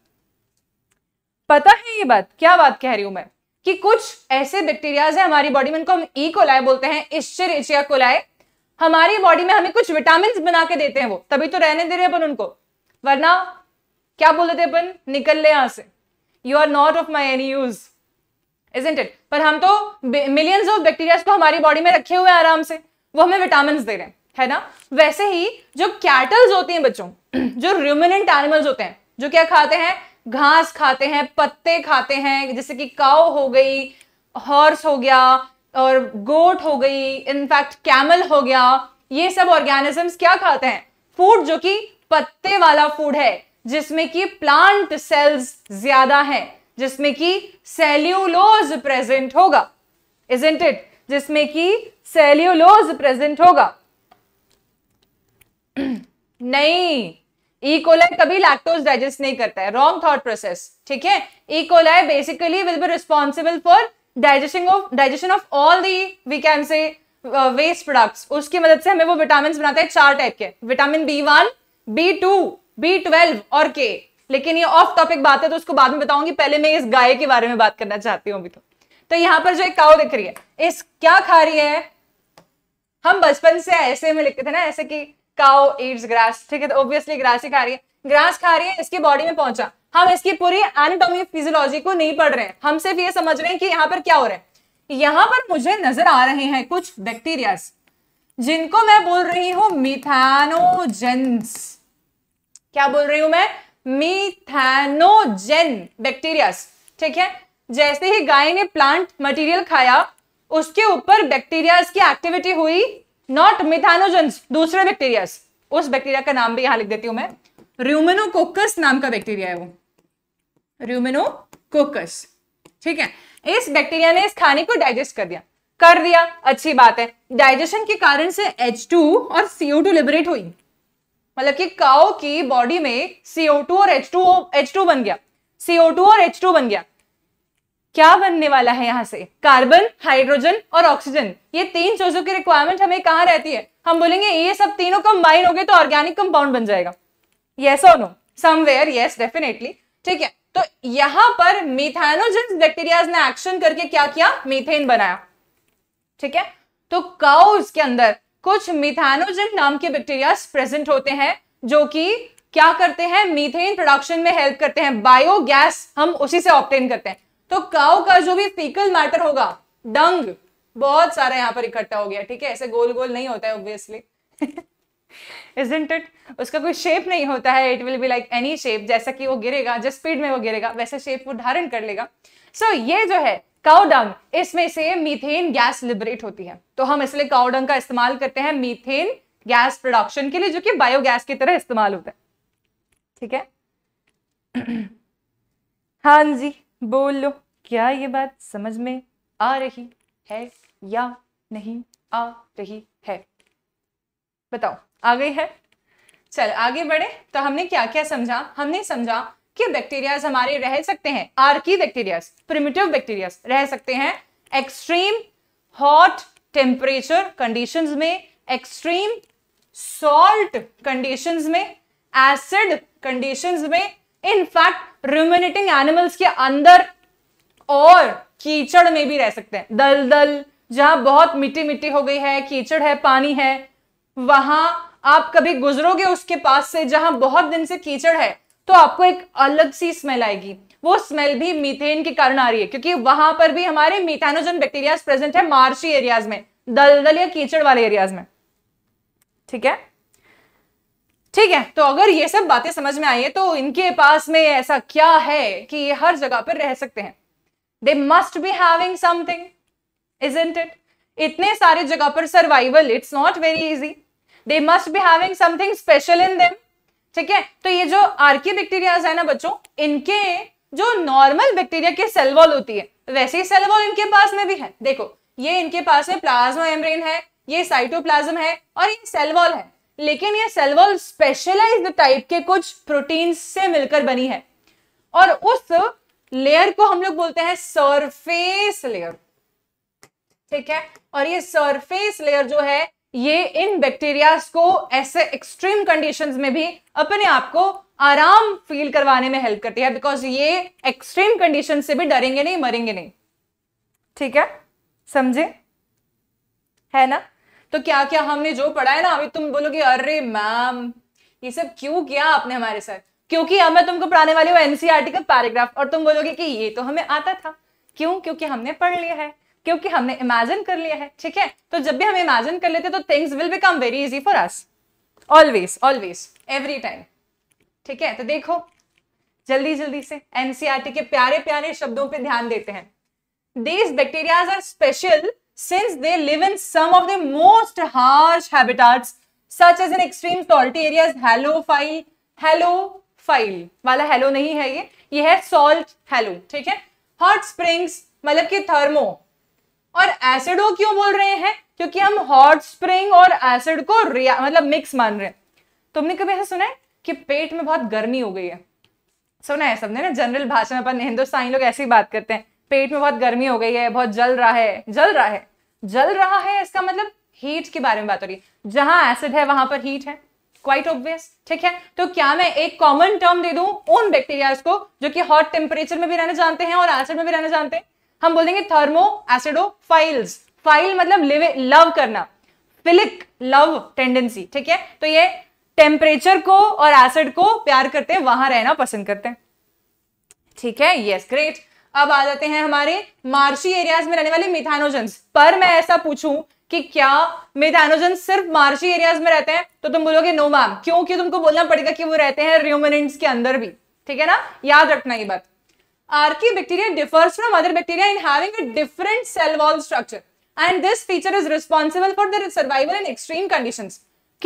पता है ये बात क्या बात कह रही हूं मैं कि कुछ ऐसे बैक्टीरियाज है हमारी बॉडी में उनको हम ई e. कोलाय बोलते हैं इश्चरेचिया कोलाय हमारी बॉडी में हमें कुछ विटामिन बना के देते हैं वो तभी तो रहने दे रहे अपन उनको वरना क्या बोल देते अपन निकल ले यहां से you are not of my any use isn't it पर हम तो मिलियंस ऑफ बैक्टीरियाज को हमारी बॉडी में रखे हुए आराम से वो हमें विटामिन दे रहे हैं है ना वैसे ही जो कैटल्स होती हैं बच्चों जो रूमिनेंट एनिमल्स होते हैं जो क्या खाते हैं घास खाते हैं पत्ते खाते हैं जैसे कि काओ हो गई हॉर्स हो गया और गोट हो गई इनफैक्ट कैमल हो गया ये सब ऑर्गेनिजम्स क्या खाते हैं फूड जो कि पत्ते वाला फूड है जिसमें कि प्लांट सेल्स ज्यादा हैं जिसमें कि सेल्यूलोज प्रेजेंट होगा इज इट जिसमें कि सेल्यूलोज प्रेजेंट होगा नहीं इकोलाई e. कभी लैक्टोज डाइजेस्ट नहीं करता है रॉन्ग थॉट प्रोसेस ठीक है E coli basically will be responsible for digestion of digestion of all the we can say waste products उसकी मदद से हमें वो विटामिन बनाता है चार टाइप के vitamin B one B two B twelve और के लेकिन ये ऑफ टॉपिक बात है तो उसको बाद में बताऊंगी पहले मैं इस गाय के बारे में बात करना चाहती हूँ अभी तो तो यहाँ पर जो एक काउ दिख रही है इस क्या खा रही है हम बचपन से ऐसे में लिखते थे ना ऐसे की काओ ईट्स ग्रास ठीक है तो ऑब्वियसली ग्रास ही खा रही है ग्रास खा रही है इसकी बॉडी में पहुंचा हम इसकी पूरी एनाटॉमी फिजियोलॉजी को नहीं पढ़ रहे हैं हम सिर्फ ये समझ रहे हैं कि यहाँ पर क्या हो रहा है यहाँ पर मुझे नजर आ रहे हैं कुछ बैक्टीरिया जिनको मैं बोल रही हूं मिथानोजेंस क्या बोल रही हूं मैं मिथानोजेन बैक्टीरिया ठीक है जैसे ही गाय ने प्लांट मटेरियल खाया उसके ऊपर बैक्टीरिया की एक्टिविटी हुई नॉट मिथानोजन दूसरे बैक्टीरिया उस बैक्टीरिया का नाम भी यहां लिख देती हूं मैं र्यूमेनोकोकस नाम का बैक्टीरिया है वो र्यूमेनोकोकस ठीक है इस बैक्टीरिया ने इस खाने को डाइजेस्ट कर दिया कर दिया अच्छी बात है डाइजेशन के कारण से टू और टू लिबरेट हुई मतलब कि काओ की बॉडी में टू और एच टू बन गया टू और टू बन गया क्या बनने वाला है यहाँ से कार्बन हाइड्रोजन और ऑक्सीजन ये तीन चीजों की रिक्वायरमेंट हमें कहाँ रहती है हम बोलेंगे ये सब तीनों कंबाइन हो गए तो ऑर्गेनिक कंपाउंड बन जाएगा येस और नो समवेयर येस डेफिनेटली ठीक है तो यहां पर मिथेनोजन बैक्टीरियाज ने एक्शन करके क्या किया मीथेन बनाया ठीक है तो काउस के अंदर कुछ मिथेनोजन नाम के बैक्टीरिया प्रेजेंट होते हैं जो कि क्या करते हैं मीथेन प्रोडक्शन में हेल्प करते हैं बायोगैस हम उसी से ऑप्टेन करते हैं तो काउ का जो भी फीकल मैटर होगा डंग बहुत सारा यहाँ पर इकट्ठा हो गया ठीक है ऐसे गोल गोल नहीं होता है ऑब्वियसली (laughs) Isn't it? उसका कोई शेप नहीं होता है it will be like any shape जैसा कि वो गिरेगा जिस स्पीड में वो गिरेगा वैसे शेप वो धारण कर लेगा सो so, ये जो है काउडंग इसमें से मीथेन गैस लिबरेट होती है तो हम इसलिए काउडंग का इस्तेमाल करते हैं मीथेन गैस प्रोडक्शन के लिए जो कि बायोगैस की तरह इस्तेमाल होता है ठीक है (clears throat) हाँ जी बोलो क्या ये बात समझ में आ रही है या नहीं आ रही है बताओ आ गई है चल आगे बढ़े तो हमने क्या क्या समझा हमने समझा कि बैक्टीरियाज हमारे रह सकते हैं आर्की बैक्टीरियाज प्रिमिटिव बैक्टीरियाज रह सकते हैं एक्सट्रीम हॉट टेम्परेचर कंडीशंस में एक्सट्रीम सॉल्ट कंडीशंस में एसिड कंडीशंस में इनफैक्ट रूमिनेटिंग एनिमल्स के अंदर और कीचड़ में भी रह सकते हैं दलदल जहां बहुत मिट्टी मिट्टी हो गई है कीचड़ है पानी है वहां आप कभी गुजरोगे उसके पास से जहां बहुत दिन से कीचड़ है तो आपको एक अलग सी स्मेल आएगी वो स्मेल भी मीथेन के कारण आ रही है क्योंकि वहां पर भी हमारे मीथेनोजन बैक्टीरिया प्रेजेंट है मार्शी एरियाज में दलदल या कीचड़ वाले एरियाज में ठीक है ठीक है तो अगर ये सब बातें समझ में आई है तो इनके पास में ऐसा क्या है कि ये हर जगह पर रह सकते हैं they must be having something isn't it इतने सारे जगह पर survival it's not very easy they must be having something special in them ठीक है तो ये जो आर्की बैक्टीरियाज है ना बच्चों इनके जो नॉर्मल बैक्टीरिया के सेल वॉल होती है वैसे ही सेल वॉल इनके पास में भी है देखो ये इनके पास में प्लाज्मा एम्ब्रेन है ये साइटोप्लाज्म है और ये सेल वॉल है लेकिन ये सेल वॉल स्पेशलाइज्ड टाइप के कुछ प्रोटीन से मिलकर बनी है और उस लेयर को हम लोग बोलते हैं सरफेस लेयर ठीक है और ये सरफेस लेयर जो है ये इन बैक्टीरिया को ऐसे एक्सट्रीम कंडीशंस में भी अपने आप को आराम फील करवाने में हेल्प करती है बिकॉज ये एक्सट्रीम कंडीशन से भी डरेंगे नहीं मरेंगे नहीं ठीक है समझे है ना तो क्या क्या हमने जो पढ़ा है ना अभी तुम बोलोगे अरे मैम ये सब क्यों किया आपने हमारे साथ क्योंकि अब मैं तुमको पढ़ाने वाली हूँ एनसीआरटी e का पैराग्राफ और तुम बोलोगे कि ये तो हमें आता था क्यों क्योंकि हमने पढ़ लिया है क्योंकि हमने इमेजिन कर लिया है ठीक है तो जब भी हम इमेजिन कर लेते तो things will become very easy for us always always every time ठीक है तो देखो जल्दी जल्दी से एनसीआरटी e के प्यारे प्यारे शब्दों पर ध्यान देते हैं these bacterias are special since they live in some of the most harsh habitats such as in extreme salty areas halophile halo phile वाला हेलो नहीं है ये ये है सॉल्ट हेलो ठीक है हॉट स्प्रिंग्स मतलब कि थर्मो और एसिडो क्यों बोल रहे हैं क्योंकि हम हॉट स्प्रिंग और एसिड को मतलब मिक्स मान रहे हैं तुमने कभी ऐसा सुना है कि पेट में बहुत गर्मी हो गई है सुना है सबने ना जनरल भाषा में अपन हिंदुस्तानी लोग ऐसी बात करते हैं पेट में बहुत गर्मी हो गई है बहुत जल रहा है जल रहा है जल रहा है इसका मतलब हीट के बारे में बात हो रही है जहां एसिड है वहां पर हीट है क्वाइट ऑब्वियस ठीक है तो क्या मैं एक कॉमन टर्म दे दूं उन बैक्टीरिया को जो कि हॉट टेम्परेचर में भी रहना जानते हैं और एसिड में भी रहना जानते हैं हम बोलेंगे देंगे थर्मो एसिडो फाइल्स फाइल मतलब लिव लव करना फिलिक लव टेंडेंसी ठीक है तो ये टेम्परेचर को और एसिड को प्यार करते हैं वहां रहना पसंद करते हैं ठीक है यस ग्रेट अब आ जाते हैं हमारे मार्शी एरियाज में रहने वाले मिथानोजन पर मैं ऐसा पूछूं कि क्या मेथानोजन सिर्फ मार्शी एरियाज में रहते हैं तो तुम बोलोगे नो मैम क्योंकि तुमको बोलना पड़ेगा कि वो रहते हैं र्यूमिनेंट्स के अंदर भी ठीक है ना याद रखना ये बात archaebacteria differs from other bacteria in having a different cell wall structure and this feature is responsible for their survival in extreme condition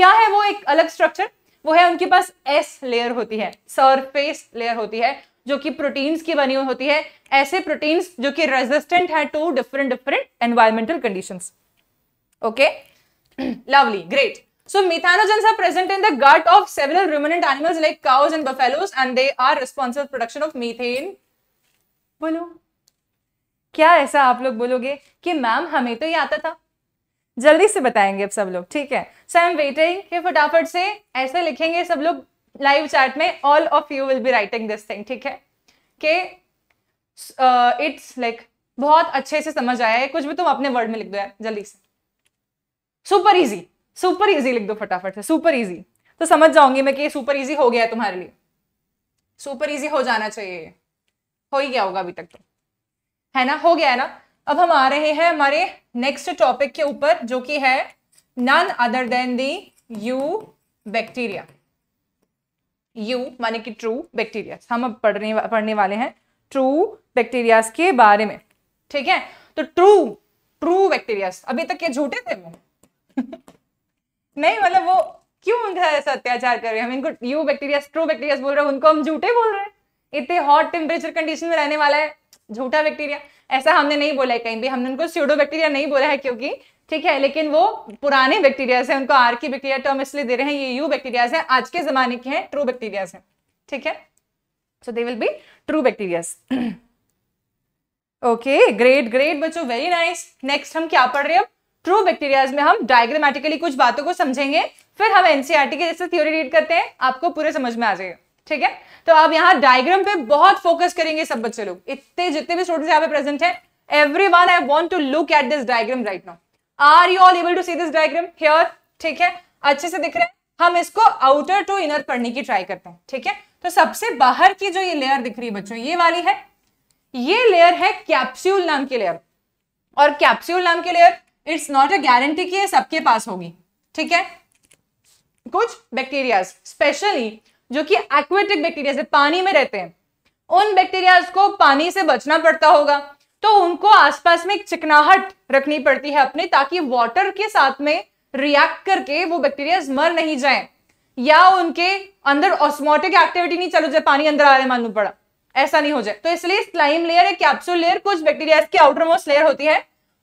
क्या है वो एक अलग स्ट्रक्चर वो है उनके पास एस लेयर होती है सरफेस लेयर होती है जो कि प्रोटीन्स की बनी हुई होती है ऐसे प्रोटीन्स जो कि रेजिस्टेंट है to different different environmental conditions Okay, lovely, great. So methanogens are present in the gut of several ruminant animals like cows and buffaloes and they are responsible for production of methane. बोलो क्या ऐसा आप लोग बोलोगे कि ma'am हमें तो ये आता था जल्दी से बताएंगे अब सब लोग ठीक है सो आई एम वेटिंग कि फटाफट से ऐसे लिखेंगे सब लोग लाइव चैट में all of you will be writing this thing ठीक है कि इट्स लाइक बहुत अच्छे से समझ आया है कुछ भी तुम अपने वर्ड में लिख दो यार जल्दी से सुपर इजी सुपर इजी लिख दो फटाफट से सुपर इजी तो समझ जाऊंगी मैं कि ये सुपर इजी हो गया है तुम्हारे लिए सुपर इजी हो जाना चाहिए हो ही गया होगा अभी तक तो है ना हो गया है ना अब हम आ रहे हैं हमारे नेक्स्ट टॉपिक के ऊपर जो कि है none other than the eubacteria eu माने कि ट्रू बैक्टीरिया हम अब पढ़ने पढ़ने वाले हैं ट्रू बैक्टीरियाज के बारे में ठीक है तो ट्रू ट्रू बैक्टीरियाज अभी तक ये झूठे थे वो (laughs) नहीं मतलब वो क्यों उनका ऐसा अत्याचार कर रहे हैं हम इनको यू बैक्टीरिया ट्रू बैक्टीरिया बोल रहे हैं उनको हम झूठे बोल रहे हैं इतने हॉट टेम्परेचर कंडीशन में रहने वाला है झूठा बैक्टीरिया ऐसा हमने नहीं बोला है कहीं भी हमने उनको स्यूडो बैक्टीरिया नहीं बोला है क्योंकि ठीक है लेकिन वो पुराने बैक्टीरिया है उनको आर की बैक्टीरिया टर्म इसलिए दे रहे हैं ये यू बैक्टीरियाज है आज के जमाने के हैं ट्रू बैक्टीरिया है ठीक है so they will be true bacteria okay great great बच्चो वेरी नाइस नेक्स्ट हम क्या पढ़ रहे हैं ट्रू बैक्टीरियाज में हम डायग्रामेटिकली कुछ बातों को समझेंगे फिर हम एनसीआरटी e के जैसे थ्योरी रीड करते हैं आपको पूरे समझ में आ जाएगा ठीक है तो आप यहाँ डायग्राम पे बहुत फोकस करेंगे सब बच्चे लोग इतने जितने भी स्टूडेंट यहाँ पे प्रेजेंट है everyone I want to look at this diagram right now are you all able to see this diagram here ठीक है अच्छे से दिख रहे हैं हम इसको आउटर टू इनर पढ़ने की ट्राई करते हैं ठीक है तो सबसे बाहर की जो ये लेयर दिख रही है बच्चों ये वाली है ये लेयर है कैप्स्यूल नाम की लेयर और कैप्स्यूल नाम की layer it's not a guarantee कि ये सबके पास होगी ठीक है कुछ बैक्टीरिया स्पेशली जो कि एक्वेटिक बैक्टीरिया पानी में रहते हैं उन बैक्टीरिया को पानी से बचना पड़ता होगा तो उनको आसपास में एक चिकनाहट रखनी पड़ती है अपने ताकि वाटर के साथ में रिएक्ट करके वो बैक्टीरिया मर नहीं जाए या उनके अंदर ऑस्मोटिक एक्टिविटी नहीं चलो जाए पानी अंदर आ रहे मानू पड़ा ऐसा नहीं हो जाए तो इसलिए स्लाइम लेयर एक कैप्सूल लेयर कुछ बैक्टीरिया की मोस्ट लेयर होती है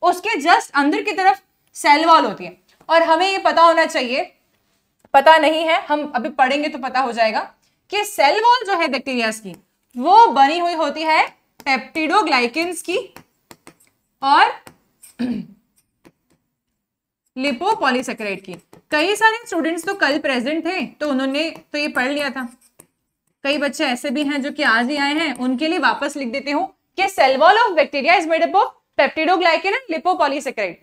उसके जस्ट अंदर की तरफ सेल वॉल होती है और हमें ये पता होना चाहिए पता नहीं है हम अभी पढ़ेंगे तो पता हो जाएगा कि सेल वॉल जो है बैक्टीरिया की वो बनी हुई होती है पेप्टिडोग्लाइकिन की और लिपोपॉलीसेक्राइड (clears throat) की कई सारे स्टूडेंट्स तो कल प्रेजेंट थे तो उन्होंने तो ये पढ़ लिया था कई बच्चे ऐसे भी हैं जो कि आज ही आए हैं उनके लिए वापस लिख देते हूँ कि cell wall of bacteria is made up of peptidoglycan and lipopolysaccharide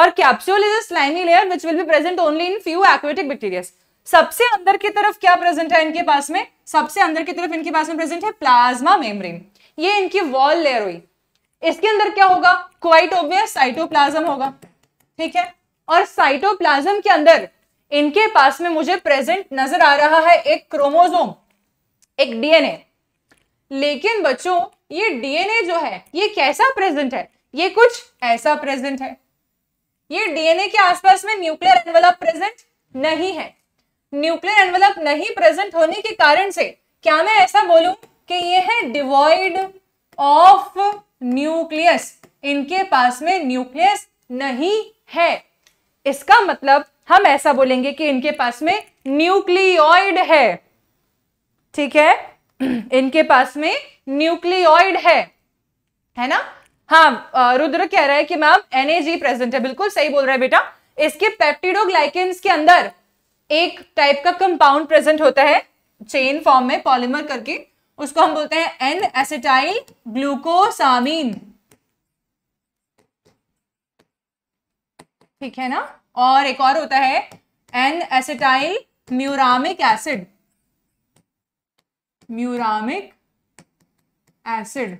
और capsule is a slimy layer which will be present only in few aquatic bacterias सबसे अंदर की तरफ क्या प्रेजेंट है इनके पास में सबसे अंदर की तरफ इनके पास में प्रेजेंट है प्लाज्मा मेम्ब्रेन ये इनकी वॉल लेयर हुई इसके अंदर क्या होगा क्वाइट ऑब्वियस साइटोप्लाज्म होगा ठीक है और साइटोप्लाज्म के अंदर इनके पास में मुझे प्रेजेंट नजर आ रहा है एक क्रोमोसोम एक डीएनए लेकिन बच्चों ये डीएनए जो है ये कैसा प्रेजेंट है ये कुछ ऐसा प्रेजेंट है ये डीएनए के आसपास में न्यूक्लियर एनवलप प्रेजेंट नहीं है न्यूक्लियर एनवलप नहीं प्रेजेंट होने के कारण से क्या मैं ऐसा बोलूं कि ये है डिवॉइड ऑफ न्यूक्लियस इनके पास में न्यूक्लियस नहीं है इसका मतलब हम ऐसा बोलेंगे कि इनके पास में न्यूक्लियोइड है ठीक है (clears throat) इनके पास में न्यूक्लियोइड है है ना हाँ रुद्र कह रहा है कि मैम एनएजी प्रेजेंट है बिल्कुल सही बोल रहे हैं बेटा इसके पेप्टिडोग्लाइकेन्स के अंदर एक टाइप का कंपाउंड प्रेजेंट होता है चेन फॉर्म में पॉलीमर करके उसको हम बोलते हैं एन एसिटाइल ग्लूकोसामीन ठीक है ना और एक और होता है N acetyl muramic acid muramic acid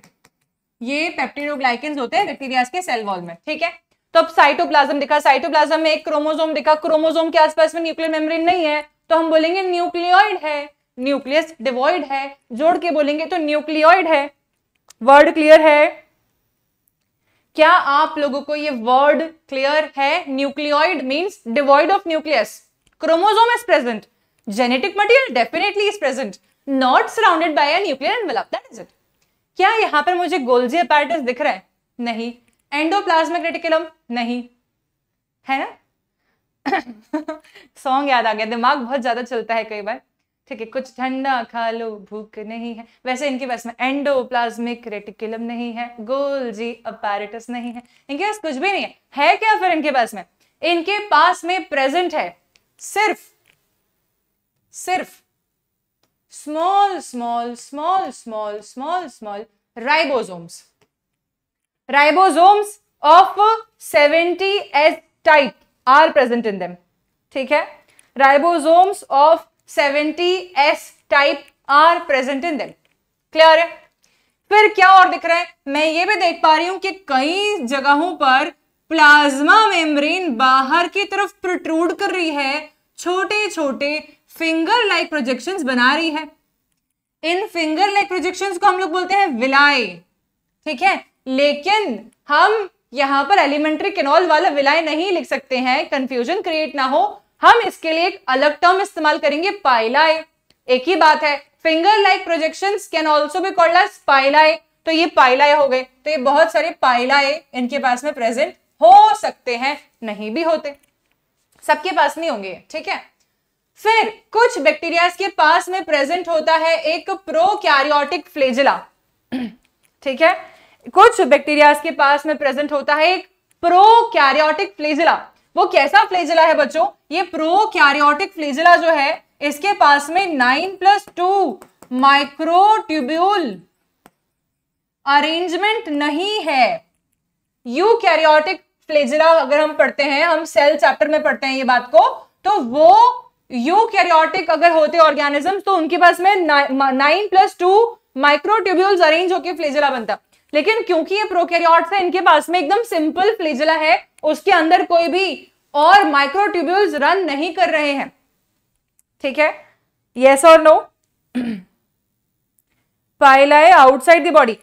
ये पेप्टिडोग्लाइकन होते हैं बैक्टीरिया के सेल वॉल में ठीक है तो अब साइटोप्लाज्म दिखा साइटोप्लाज्म में एक क्रोमोसोम दिखा क्रोमोसोम के आसपास में न्यूक्लियर मेम्ब्रेन नहीं है तो हम बोलेंगे न्यूक्लियोइड है न्यूक्लियस डिवॉइड है जोड़ के बोलेंगे तो न्यूक्लियोइड है वर्ड क्लियर है क्या आप लोगों को ये वर्ड क्लियर है nucleoid means devoid of nucleus chromosome is present genetic material definitely is present not surrounded by a nuclear envelope that is it क्या यहाँ पर मुझे गोल्जी अपैरेटस दिख रहा है नहीं एंडोप्लाज्मिक रेटिकुलम नहीं है ना सॉन्ग (coughs) याद आ गया दिमाग बहुत ज्यादा चलता है कई बार ठीक है कुछ ठंडा खा लो भूख नहीं है वैसे इनके पास में एंडोप्लाज्मिक रेटिकुलम नहीं है गोल्जी अपैरेटस नहीं है इनके पास कुछ भी नहीं है है क्या फिर इनके पास में इनके पास में प्रेजेंट है सिर्फ सिर्फ small, small, small, small, small, small ribosomes. Ribosomes of 70S type are present in them. theek hai Ribosomes of 70S type are present in them. Clear hai फिर क्या और दिख रहा है मैं ये भी देख पा रही हूं कि कई जगहों पर प्लाज्मा मेम्ब्रेन बाहर की तरफ प्रोट्रूड कर रही है छोटे छोटे फिंगर लाइक प्रोजेक्शन बना रही है इन फिंगर लाइक प्रोजेक्शन को हम लोग बोलते हैं विलाय ठीक है लेकिन हम यहां पर एलिमेंट्री केनॉल वाला विलाय नहीं लिख सकते हैं कंफ्यूजन क्रिएट ना हो हम इसके लिए एक अलग टर्म इस्तेमाल करेंगे पाइलाय एक ही बात है finger like projection can also भी कॉल्ड एज पाइलाय तो ये पाइलाय हो गए तो ये बहुत सारे पाइलाय इनके पास में प्रेजेंट हो सकते हैं नहीं भी होते सबके पास नहीं होंगे ठीक है फिर कुछ बैक्टीरिया के पास में प्रेजेंट होता है एक प्रोकैरियोटिक फ्लेजिला (clears throat) ठीक है कुछ बैक्टीरिया के पास में प्रेजेंट होता है एक प्रोकैरियोटिक फ्लेजिला वो कैसा फ्लेजिला है बच्चों ये प्रोकैरियोटिक फ्लेजिला जो है इसके पास में nine plus two microtubule arrangement नहीं है यू कैरियोटिक फ्लेजिला अगर हम पढ़ते हैं हम सेल चैप्टर में पढ़ते हैं ये बात को तो वो यूकैरियोटिक अगर होते ऑर्गेनिज्म तो उनके पास में nine plus two microtubule arrange होकर फ्लेजिला बनता लेकिन क्योंकि ये प्रोकैरियोट्स है इनके पास में एकदम सिंपल फ्लेजिला है उसके अंदर कोई भी और माइक्रोट्यूब्यूल्स रन नहीं कर रहे हैं ठीक है येस और no pili outside the body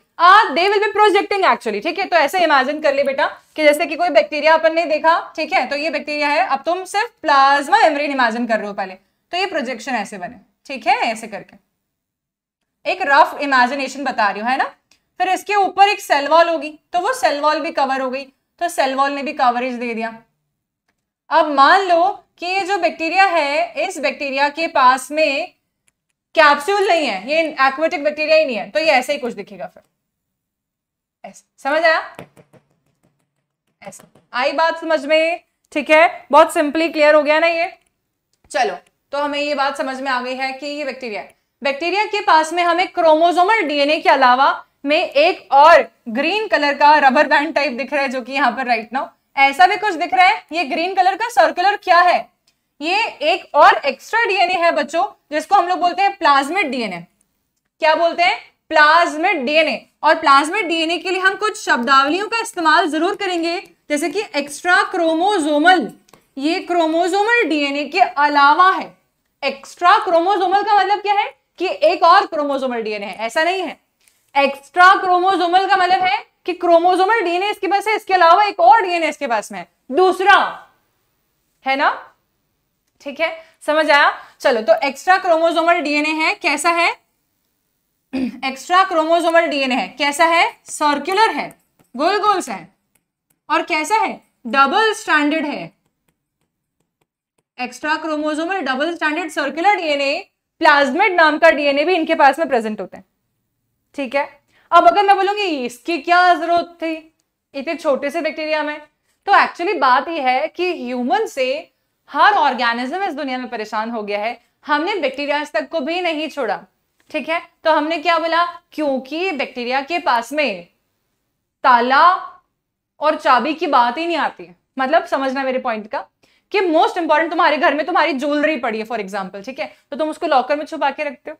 they will be projecting actually ठीक है तो ऐसे इमेजिन कर ले बेटा कि जैसे कि कोई बैक्टीरिया अपन ने देखा ठीक है तो ये बैक्टीरिया है अब तुम सिर्फ प्लाज्मा मेम्ब्रेन इमेजिन कर रहे हो पहले तो ये प्रोजेक्शन ऐसे बने ठीक है ऐसे करके एक रफ इमेजिनेशन बता रही हूं है ना फिर इसके ऊपर एक सेल वॉल होगी तो वो सेल वॉल भी कवर हो गई तो सेल वॉल ने भी कवरेज दे दिया अब मान लो कि ये जो बैक्टीरिया है इस बैक्टीरिया के पास में कैप्सूल नहीं है ये एक्वेटिक बैक्टीरिया ही नहीं है तो ये ऐसे ही कुछ दिखेगा फिर ऐसे समझ आया ऐसे आई बात समझ में ठीक है बहुत सिंपली क्लियर हो गया ना ये चलो तो हमें ये बात समझ में आ गई है कि ये बैक्टीरिया है बैक्टीरिया के पास में हमें क्रोमोजोमल डीएनए के अलावा में एक और ग्रीन कलर का रबर बैंड टाइप दिख रहा है जो कि यहाँ पर राइट नाउ ऐसा भी कुछ दिख रहा है ये ग्रीन कलर का सर्कुलर क्या है ये एक और एक्स्ट्रा डीएनए है बच्चों जिसको हम लोग बोलते हैं प्लाज्मिड डीएनए क्या बोलते हैं प्लाज्मिड डीएनए और प्लाज्मिड डीएनए के लिए हम कुछ शब्दावलियों का इस्तेमाल जरूर करेंगे जैसे कि एक्स्ट्रा क्रोमोजोमल ये क्रोमोजोमल डीएनए के अलावा है एक्स्ट्रा क्रोमोजोमल का मतलब क्या है कि एक और क्रोमोजोमल डीएनए है ऐसा नहीं है एक्स्ट्रा क्रोमोजोमल का मतलब है कि क्रोमोजोमल डीएनए इसके पास है इसके अलावा एक और डीएनए इसके पास में है दूसरा है ना ठीक है समझ आया चलो तो एक्स्ट्रा क्रोमोजोमल डीएनए है कैसा है एक्स्ट्रा क्रोमोसोमल डीएनए है कैसा है सर्कुलर है गोल गोल सा है और कैसा है डबल स्टैंडर्ड है extrachromosomal double standard circular DNA plasmid नाम का डीएनए भी इनके पास में प्रेजेंट होता है ठीक है अब अगर मैं बोलूंगी इसकी क्या जरूरत थी इतने छोटे से बैक्टीरिया में तो एक्चुअली बात यह है कि ह्यूमन से हर ऑर्गेनिज्म इस दुनिया में परेशान हो गया है हमने बैक्टीरिया तक को भी नहीं छोड़ा ठीक है तो हमने क्या बोला क्योंकि बैक्टीरिया के पास में ताला और चाबी की बात ही नहीं आती मतलब समझना मेरे पॉइंट का कि मोस्ट इंपॉर्टेंट तुम्हारे घर में तुम्हारी ज्वेलरी पड़ी है फॉर एग्जाम्पल ठीक है तो तुम उसको लॉकर में छुपा के रखते हो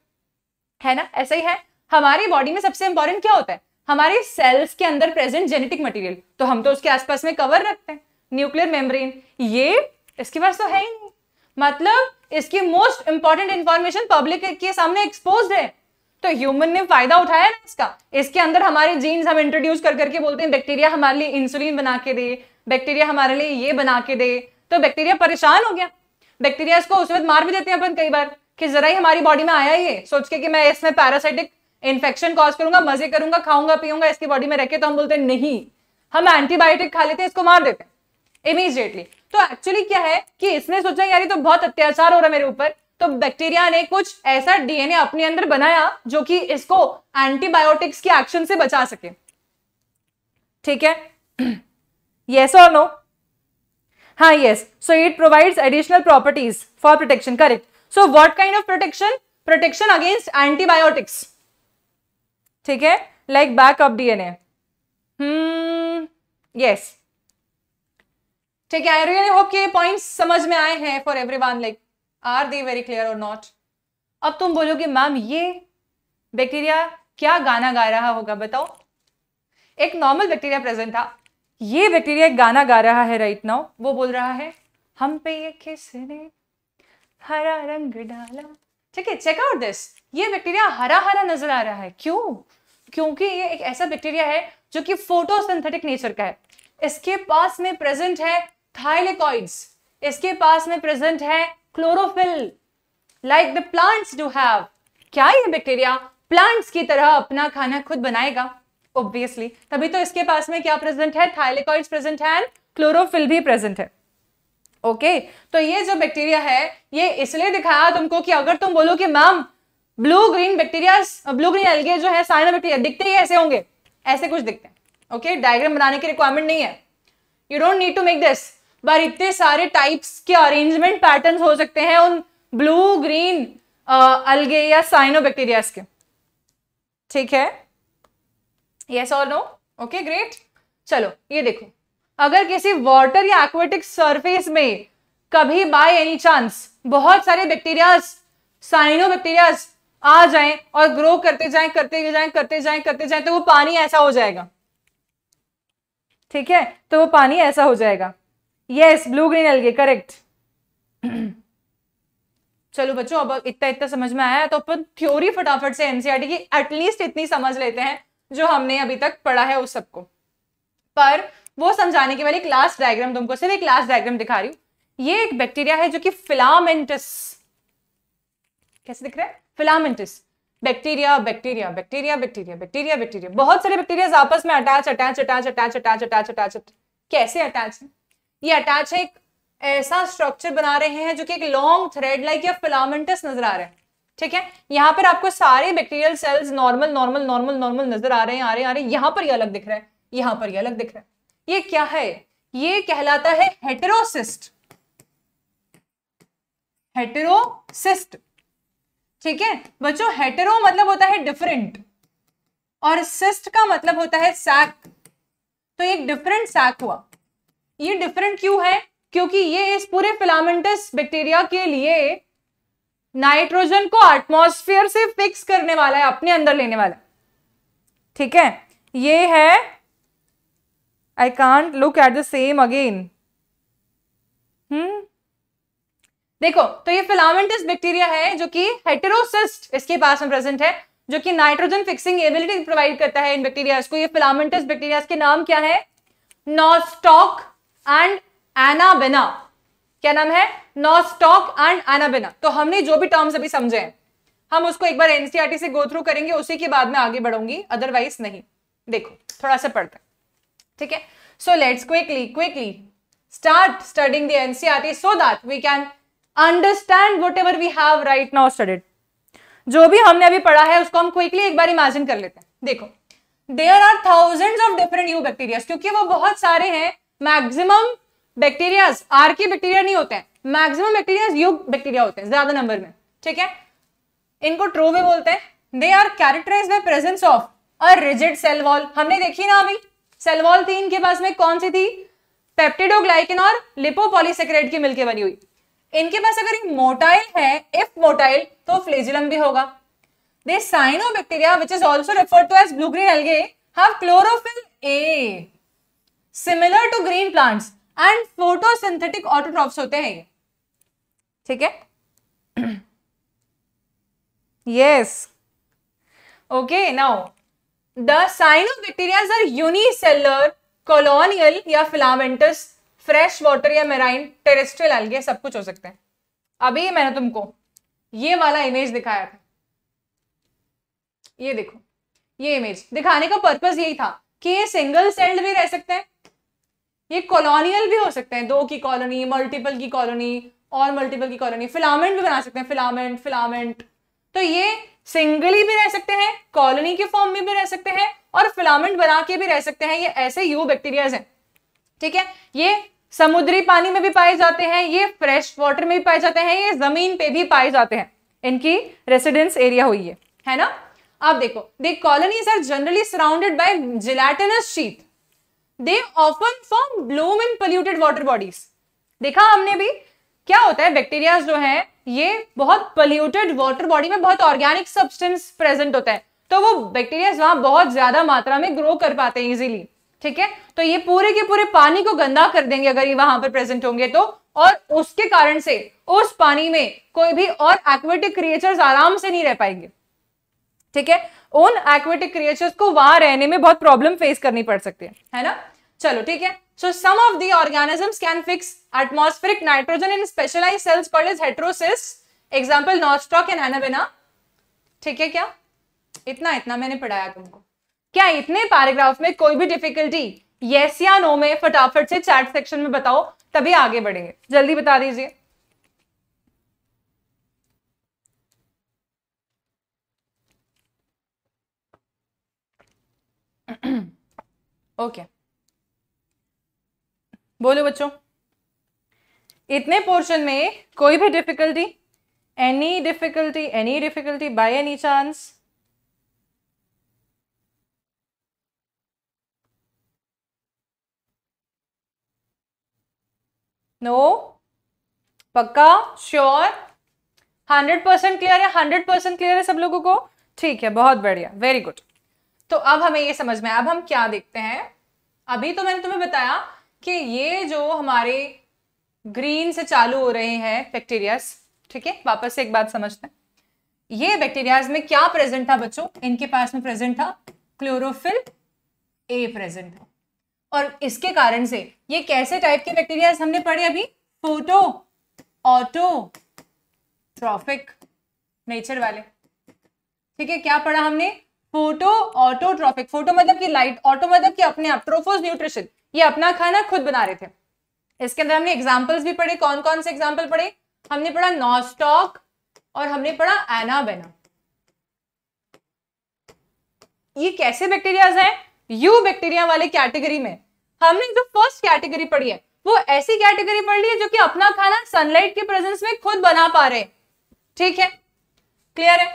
है ना ऐसा ही है हमारी बॉडी में सबसे इंपॉर्टेंट क्या होता है हमारे सेल्स के अंदर प्रेजेंट जेनेटिक मटेरियल तो हम तो उसके आसपास में कवर रखते हैं न्यूक्लियर मेम्ब्रेन ये इसके पास तो है ही नहीं मतलब इसकी मोस्ट इंपॉर्टेंट इंफॉर्मेशन पब्लिक के सामने एक्सपोज है तो ह्यूमन ने फायदा उठाया ना इसका इसके अंदर हमारे जीन्स हम इंट्रोड्यूस कर करके बोलते हैं बैक्टीरिया हमारे लिए इंसुलिन बना के दे बैक्टीरिया हमारे लिए ये बना के दे तो बैक्टीरिया परेशान हो गया बैक्टीरिया इसको उस वक्त मार भी देते हैं अपन कई बार कि जरा ही हमारी बॉडी में आया ये सोच के कि मैं इसमें पैरासाइटिक इन्फेक्शन कॉज करूंगा मजे करूंगा खाऊंगा पीऊंगा इसकी बॉडी में रहकर तो हम बोलते हैं नहीं हम एंटीबायोटिक खा लेते हैं इसको मार देते हैं इमीजिएटली तो एक्चुअली क्या है कि इसने सोचा यार ये तो बहुत अत्याचार हो रहा है मेरे ऊपर तो बैक्टीरिया ने कुछ ऐसा डीएनए अपने अंदर बनाया जो कि इसको एंटीबायोटिक्स के एक्शन से बचा सके ठीक है यस और नो हाँ yes so it provides additional properties for protection correct so what kind of protection protection against antibiotics ठीक है like backup DNA hmm yes ठीक है आई रियली होप कि ये पॉइंट समझ में आए हैं for everyone like are they very clear और नॉट अब तुम बोलोगे मैम ये बैक्टीरिया क्या गाना गा रहा होगा बताओ एक नॉर्मल बैक्टीरिया प्रेजेंट था ये बैक्टीरिया गाना गा रहा है राइट नाउ वो बोल रहा है हम पे ये किसने हरा रंग डाला ठीक है चेक आउट दिस ये बैक्टीरिया हरा हरा नजर आ रहा है क्यों क्योंकि ये एक ऐसा बैक्टीरिया है जो कि फोटोसिंथेटिक नेचर का है इसके पास में प्रेजेंट है थाइलेकॉइड्स इसके पास में प्रेजेंट है chlorophyll like the plants do have क्या ये बैक्टीरिया प्लांट्स की तरह अपना खाना खुद बनाएगा ऑब्वियसली तभी तो इसके पास में क्या प्रेजेंट है थाइलेकॉइड्स प्रेजेंट है एंड क्लोरोफिल भी प्रेजेंट है ओके okay, तो ये जो बैक्टीरिया है ये इसलिए दिखाया तुमको कि अगर तुम बोलो कि ma'am blue green bacteria blue green algae जो है सारे बैक्टीरिया दिखते ही ऐसे होंगे ऐसे कुछ दिखते हैं ओके okay? डायग्राम बनाने की रिक्वायरमेंट नहीं है you don't need to make this बार इतने सारे टाइप्स के अरेंजमेंट पैटर्न हो सकते हैं उन ब्लू ग्रीन अलगे या साइनो के ठीक है यस और नो ओके ग्रेट चलो ये देखो अगर किसी वाटर या एक्वेटिक सरफेस में कभी बाय एनी चांस बहुत सारे बैक्टीरियाज साइनो बैक्टीरियाज आ जाएं और ग्रो करते जाएं करते जाएं करते जाएं करते जाएं तो वो पानी ऐसा हो जाएगा ठीक है तो वो पानी ऐसा हो जाएगा yes blue green algae correct चलो बच्चों अब इतना इतना समझ में आया तो अपन थ्योरी फटाफट से एनसीआरटी की एटलीस्ट इतनी समझ लेते हैं जो हमने अभी तक पढ़ा है उस सबको पर वो समझाने के वाली क्लास डायग्राम तुमको सिर्फ एक क्लास डायग्राम दिखा रही हूँ ये एक बैक्टीरिया है जो कि फिलामेंटस कैसे दिख रहा है filamentous bacteria bacteria bacteria bacteria bacteria bacteria बहुत सारे बैक्टीरिया आपस में attach attach attach attach attach attach attach कैसे अटैच है ये अटैच है एक ऐसा स्ट्रक्चर बना रहे हैं जो कि एक लॉन्ग थ्रेड लाइक या फिलामेंटस नजर आ रहा है ठीक है यहाँ पर आपको सारे bacterial cells normal normal normal normal नजर आ रहे हैं आ रहे हैं आ रहे हैं यहाँ पर ये अलग दिख रहा है यहाँ पर ये अलग दिख रहा है ये क्या है ये कहलाता है हेटेरोसिस्ट हेटेरोसिस्ट ठीक है बच्चों हेटेरो मतलब होता है डिफरेंट और सिस्ट का मतलब होता है सैक तो एक डिफरेंट सैक हुआ ये डिफरेंट क्यों है क्योंकि ये इस पूरे फिलामेंटस बैक्टीरिया के लिए नाइट्रोजन को एटमोस्फियर से फिक्स करने वाला है अपने अंदर लेने वाला है ठीक है ये है I can't look at the same again hmm देखो तो ये फिलामेंटस बैक्टीरिया है जो कि हेटेरोसिस्ट इसके पास में प्रेजेंट है जो कि नाइट्रोजन फिक्सिंग एबिलिटी प्रोवाइड करता है इन बैक्टीरिया को ये फिलामेंटस बैक्टीरिया के नाम क्या है नॉस्टॉक एंड एनाबेना क्या नाम है नॉस्टॉक एंड एनाबेना तो हमने जो भी टर्म्स अभी समझे हैं हम उसको एक बार एनसीआरटी e से गो थ्रू करेंगे उसी के बाद में आगे बढ़ूंगी अदरवाइज नहीं देखो थोड़ा सा पढ़ते ठीक है so let's quickly quickly studying the NCERT so that we can understand whatever we have right now studied जो भी हमने अभी पढ़ा है उसको हम क्विकली एक बार इमेजिन कर लेते हैं देखो there are thousand of different new bacteria क्योंकि वो बहुत सारे हैं मैक्सिमम बैक्टीरियाज आर के बैक्टीरिया नहीं होते हैं मैक्सिमम बैक्टीरिया युग बैक्टीरिया होते हैं ज्यादा नंबर में ठीक है इनको ट्रोवे बोलते हैं they are characterize by presence of a rigid cell wall हमने देखी ना अभी सेल वॉल थी इनके पास में कौन सी थी पेप्टिडोग्लाइकिन और लिपोपॉलीसेक्रेट की मिलकर बनी हुई इनके पास अगर मोटाइल है इफ मोटाइल तो फ्लेजिलम भी होगा the cyanobacteria which is also refer to as blue green algae have chlorophyll a similar to green plants and photosynthetic autotrophs होते हैं ये ठीक है yes (clears throat) okay now the cyanobacteria are unicellular colonial या filamentous fresh water या marine terrestrial algae सब कुछ हो सकते हैं अभी मैंने तुमको ये वाला इमेज दिखाया था ये देखो ये इमेज दिखाने का पर्पज यही था कि ये सिंगल सेल्ड भी रह सकते हैं ये कॉलोनियल भी हो सकते हैं दो की कॉलोनी मल्टीपल की कॉलोनी और मल्टीपल की कॉलोनी फिलामेंट भी बना सकते हैं फिलामेंट फिलामेंट तो ये सिंगली भी रह सकते हैं कॉलोनी के फॉर्म में भी रह सकते हैं और फिलामेंट बना के भी रह सकते हैं ये ऐसे यू बैक्टीरियाज हैं ठीक है ये समुद्री पानी में भी पाए जाते हैं ये फ्रेश वाटर में भी पाए जाते हैं ये जमीन पे भी पाए जाते हैं इनकी रेसिडेंस एरिया हुई है है ना आप देखो they colonies are generally surrounded by gelatinous sheath they often form bloom in polluted water bodies देखा हमने भी क्या होता है बैक्टीरिया जो है ये बहुत पोल्यूटेड वाटर बॉडी में बहुत ऑर्गेनिक सब्सटेंस प्रेजेंट होता है तो वो बैक्टीरिया वहां बहुत ज्यादा मात्रा में ग्रो कर पाते हैं इजिली ठीक है तो ये पूरे के पूरे पानी को गंदा कर देंगे अगर ये वहां पर प्रेजेंट होंगे तो और उसके कारण से उस पानी में कोई भी और एक्वेटिक क्रिएचर्स आराम से नहीं रह पाएंगे ठीक है उन एक्वेटिक क्रिएचर्स को वहां रहने में बहुत प्रॉब्लम फेस करनी पड़ सकती है है ना चलो ठीक है so some of the organisms can fix atmospheric nitrogen in specialize cells called is heterocysts example nostoc and anabaena ठीक है क्या इतना इतना मैंने पढ़ाया तुमको क्या इतने पैराग्राफ में कोई भी डिफिकल्टी यस या नो में फटाफट से चैट सेक्शन में बताओ तभी आगे बढ़ेंगे जल्दी बता दीजिए ओके (clears throat) बोलो बच्चों इतने पोर्शन में कोई भी difficulty any difficulty any difficulty by any chance no पक्का श्योर हंड्रेड परसेंट क्लियर है हंड्रेड परसेंट क्लियर है सब लोगों को ठीक है बहुत बढ़िया वेरी गुड तो अब हमें ये समझ में अब हम क्या देखते हैं अभी तो मैंने तुम्हें बताया कि ये जो हमारे ग्रीन से चालू हो रहे हैं बैक्टीरियाज ठीक है वापस से एक बात समझते हैं ये बैक्टीरियाज में क्या प्रेजेंट था बच्चों इनके पास में प्रेजेंट था क्लोरोफिल ए प्रेजेंट था और इसके कारण से ये कैसे टाइप के बैक्टीरियाज हमने पढ़े अभी फोटो ऑटो ट्रॉफिक नेचर वाले ठीक है क्या पढ़ा हमने फोटो ऑटोट्रॉफिक फोटो मतलब की लाइट ऑटो मतलब की अपने आप ट्रोफोज न्यूट्रिशन ये अपना खाना खुद बना रहे थे इसके अंदर हमने एग्जाम्पल्स भी पढ़े कौन कौन से एग्जाम्पल पढ़े हमने पढ़ा नॉस्टॉक और हमने पढ़ा एना बेना ये कैसे बैक्टीरियाज हैं यू बैक्टीरिया वाले कैटेगरी में हमने जो फर्स्ट कैटेगरी पढ़ी है वो ऐसी कैटेगरी पढ़ ली है जो कि अपना खाना सनलाइट के प्रेजेंस में खुद बना पा रहे ठीक है क्लियर है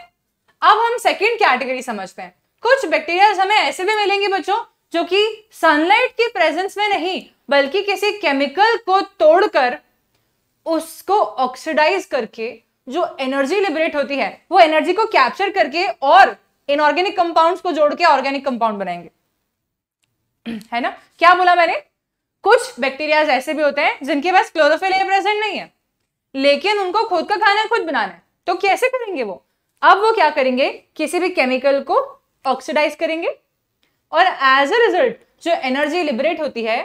अब हम सेकेंड कैटेगरी समझते हैं कुछ बैक्टीरिया हमें ऐसे भी मिलेंगे बच्चों जो कि सनलाइट के प्रेजेंस में नहीं बल्कि किसी केमिकल को तोड़कर उसको ऑक्सीडाइज करके जो एनर्जी लिबरेट होती है वो एनर्जी को कैप्चर करके और इनऑर्गेनिक कंपाउंड्स को जोड़ के ऑर्गेनिक कंपाउंड बनाएंगे (clears throat) है ना क्या बोला मैंने कुछ बैक्टीरियाज ऐसे भी होते हैं जिनके पास क्लोरोफिल प्रेजेंट नहीं है लेकिन उनको खुद का खाना खुद बनाना है तो कैसे करेंगे वो अब वो क्या करेंगे किसी भी केमिकल को ऑक्सीडाइज करेंगे और एज अ रिजल्ट जो एनर्जी लिबरेट होती है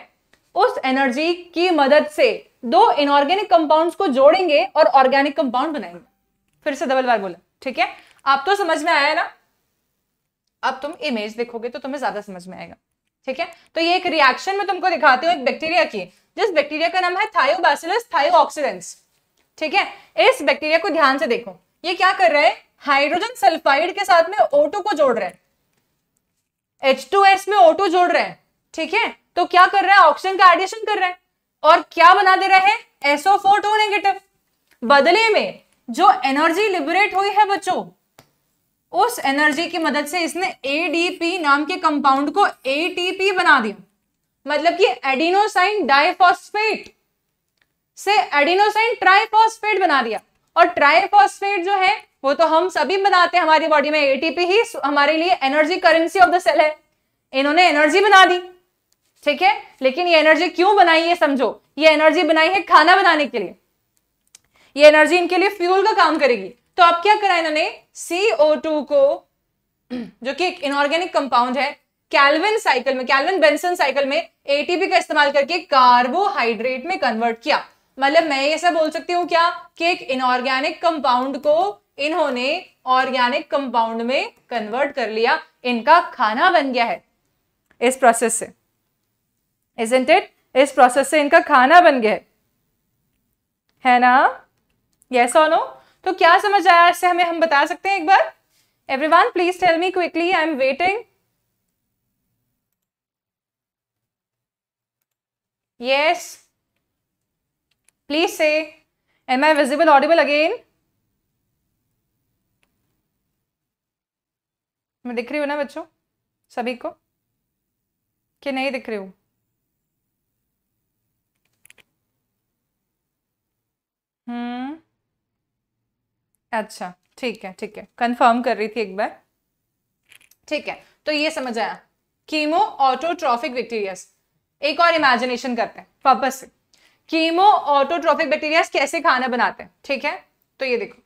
उस एनर्जी की मदद से दो इनऑर्गेनिक कंपाउंड्स को जोड़ेंगे और ऑर्गेनिक कंपाउंड बनाएंगे फिर से डबल बार बोला ठीक है आप तो समझ में आया ना अब तुम इमेज देखोगे तो तुम्हें ज्यादा समझ में आएगा ठीक है तो ये एक रिएक्शन में तुमको दिखाती हूँ एक बैक्टीरिया की जिस बैक्टीरिया का नाम है थायोबैसिलस थायोऑक्सीडेंस ठीक है इस बैक्टीरिया को ध्यान से देखो ये क्या कर रहा है हाइड्रोजन सल्फाइड के साथ में O2 को जोड़ रहे हैं H2S में O2 जोड़ रहे हैं ठीक है तो क्या कर रहा है ऑक्सीजन का एडिशन कर रहे हैं और क्या बना दे रहे हैं SO42 नेगेटिव बदले में जो एनर्जी लिबरेट हुई है बच्चों उस एनर्जी की मदद से इसने एडीपी नाम के कंपाउंड को एटीपी बना दिया मतलब कि एडिनोसाइन डाइफॉस्फेट से एडिनोसाइन ट्राइफॉस्फेट बना दिया और ट्राइफॉस्फेट जो है वो तो हम सभी बनाते हैं हमारी बॉडी में एटीपी ही हमारे लिए energy currency of the cell है इन्होंने एनर्जी बना दी ठीक है लेकिन ये एनर्जी क्यों बनाई है समझो ये एनर्जी बनाई है खाना बनाने के लिए ये एनर्जी इनके लिए फ्यूल का काम करेगी तो अब क्या करा इन्होंने CO2 को जो कि एक इनऑर्गेनिक कंपाउंड है कैलविन साइकिल में कैलविन बेंसन साइकिल में एटीपी का इस्तेमाल करके कार्बोहाइड्रेट में कन्वर्ट किया मतलब मैं ये सब बोल सकती हूँ क्या कि एक इनऑर्गेनिक कंपाउंड को इन्होंने ऑर्गेनिक कंपाउंड में कन्वर्ट कर लिया इनका खाना बन गया है इस प्रोसेस से इजेंट इट इस प्रोसेस से इनका खाना बन गया है है ना यस और नो तो क्या समझ आया इससे हमें हम बता सकते हैं एक बार everyone please tell me quickly I am waiting yes please say am I visible audible again मैं दिख रही हूँ ना बच्चों सभी को कि नहीं दिख रही हूँ हम्म अच्छा ठीक है ठीक है कंफर्म कर रही थी एक बार ठीक है तो ये समझ आया कीमो ऑटोट्रॉफिक विक्टीरियस एक और इमेजिनेशन करते हैं पर्पज से कीमो ऑटोट्रॉफिक बैक्टीरिया कैसे खाना बनाते हैं ठीक है तो ये देखो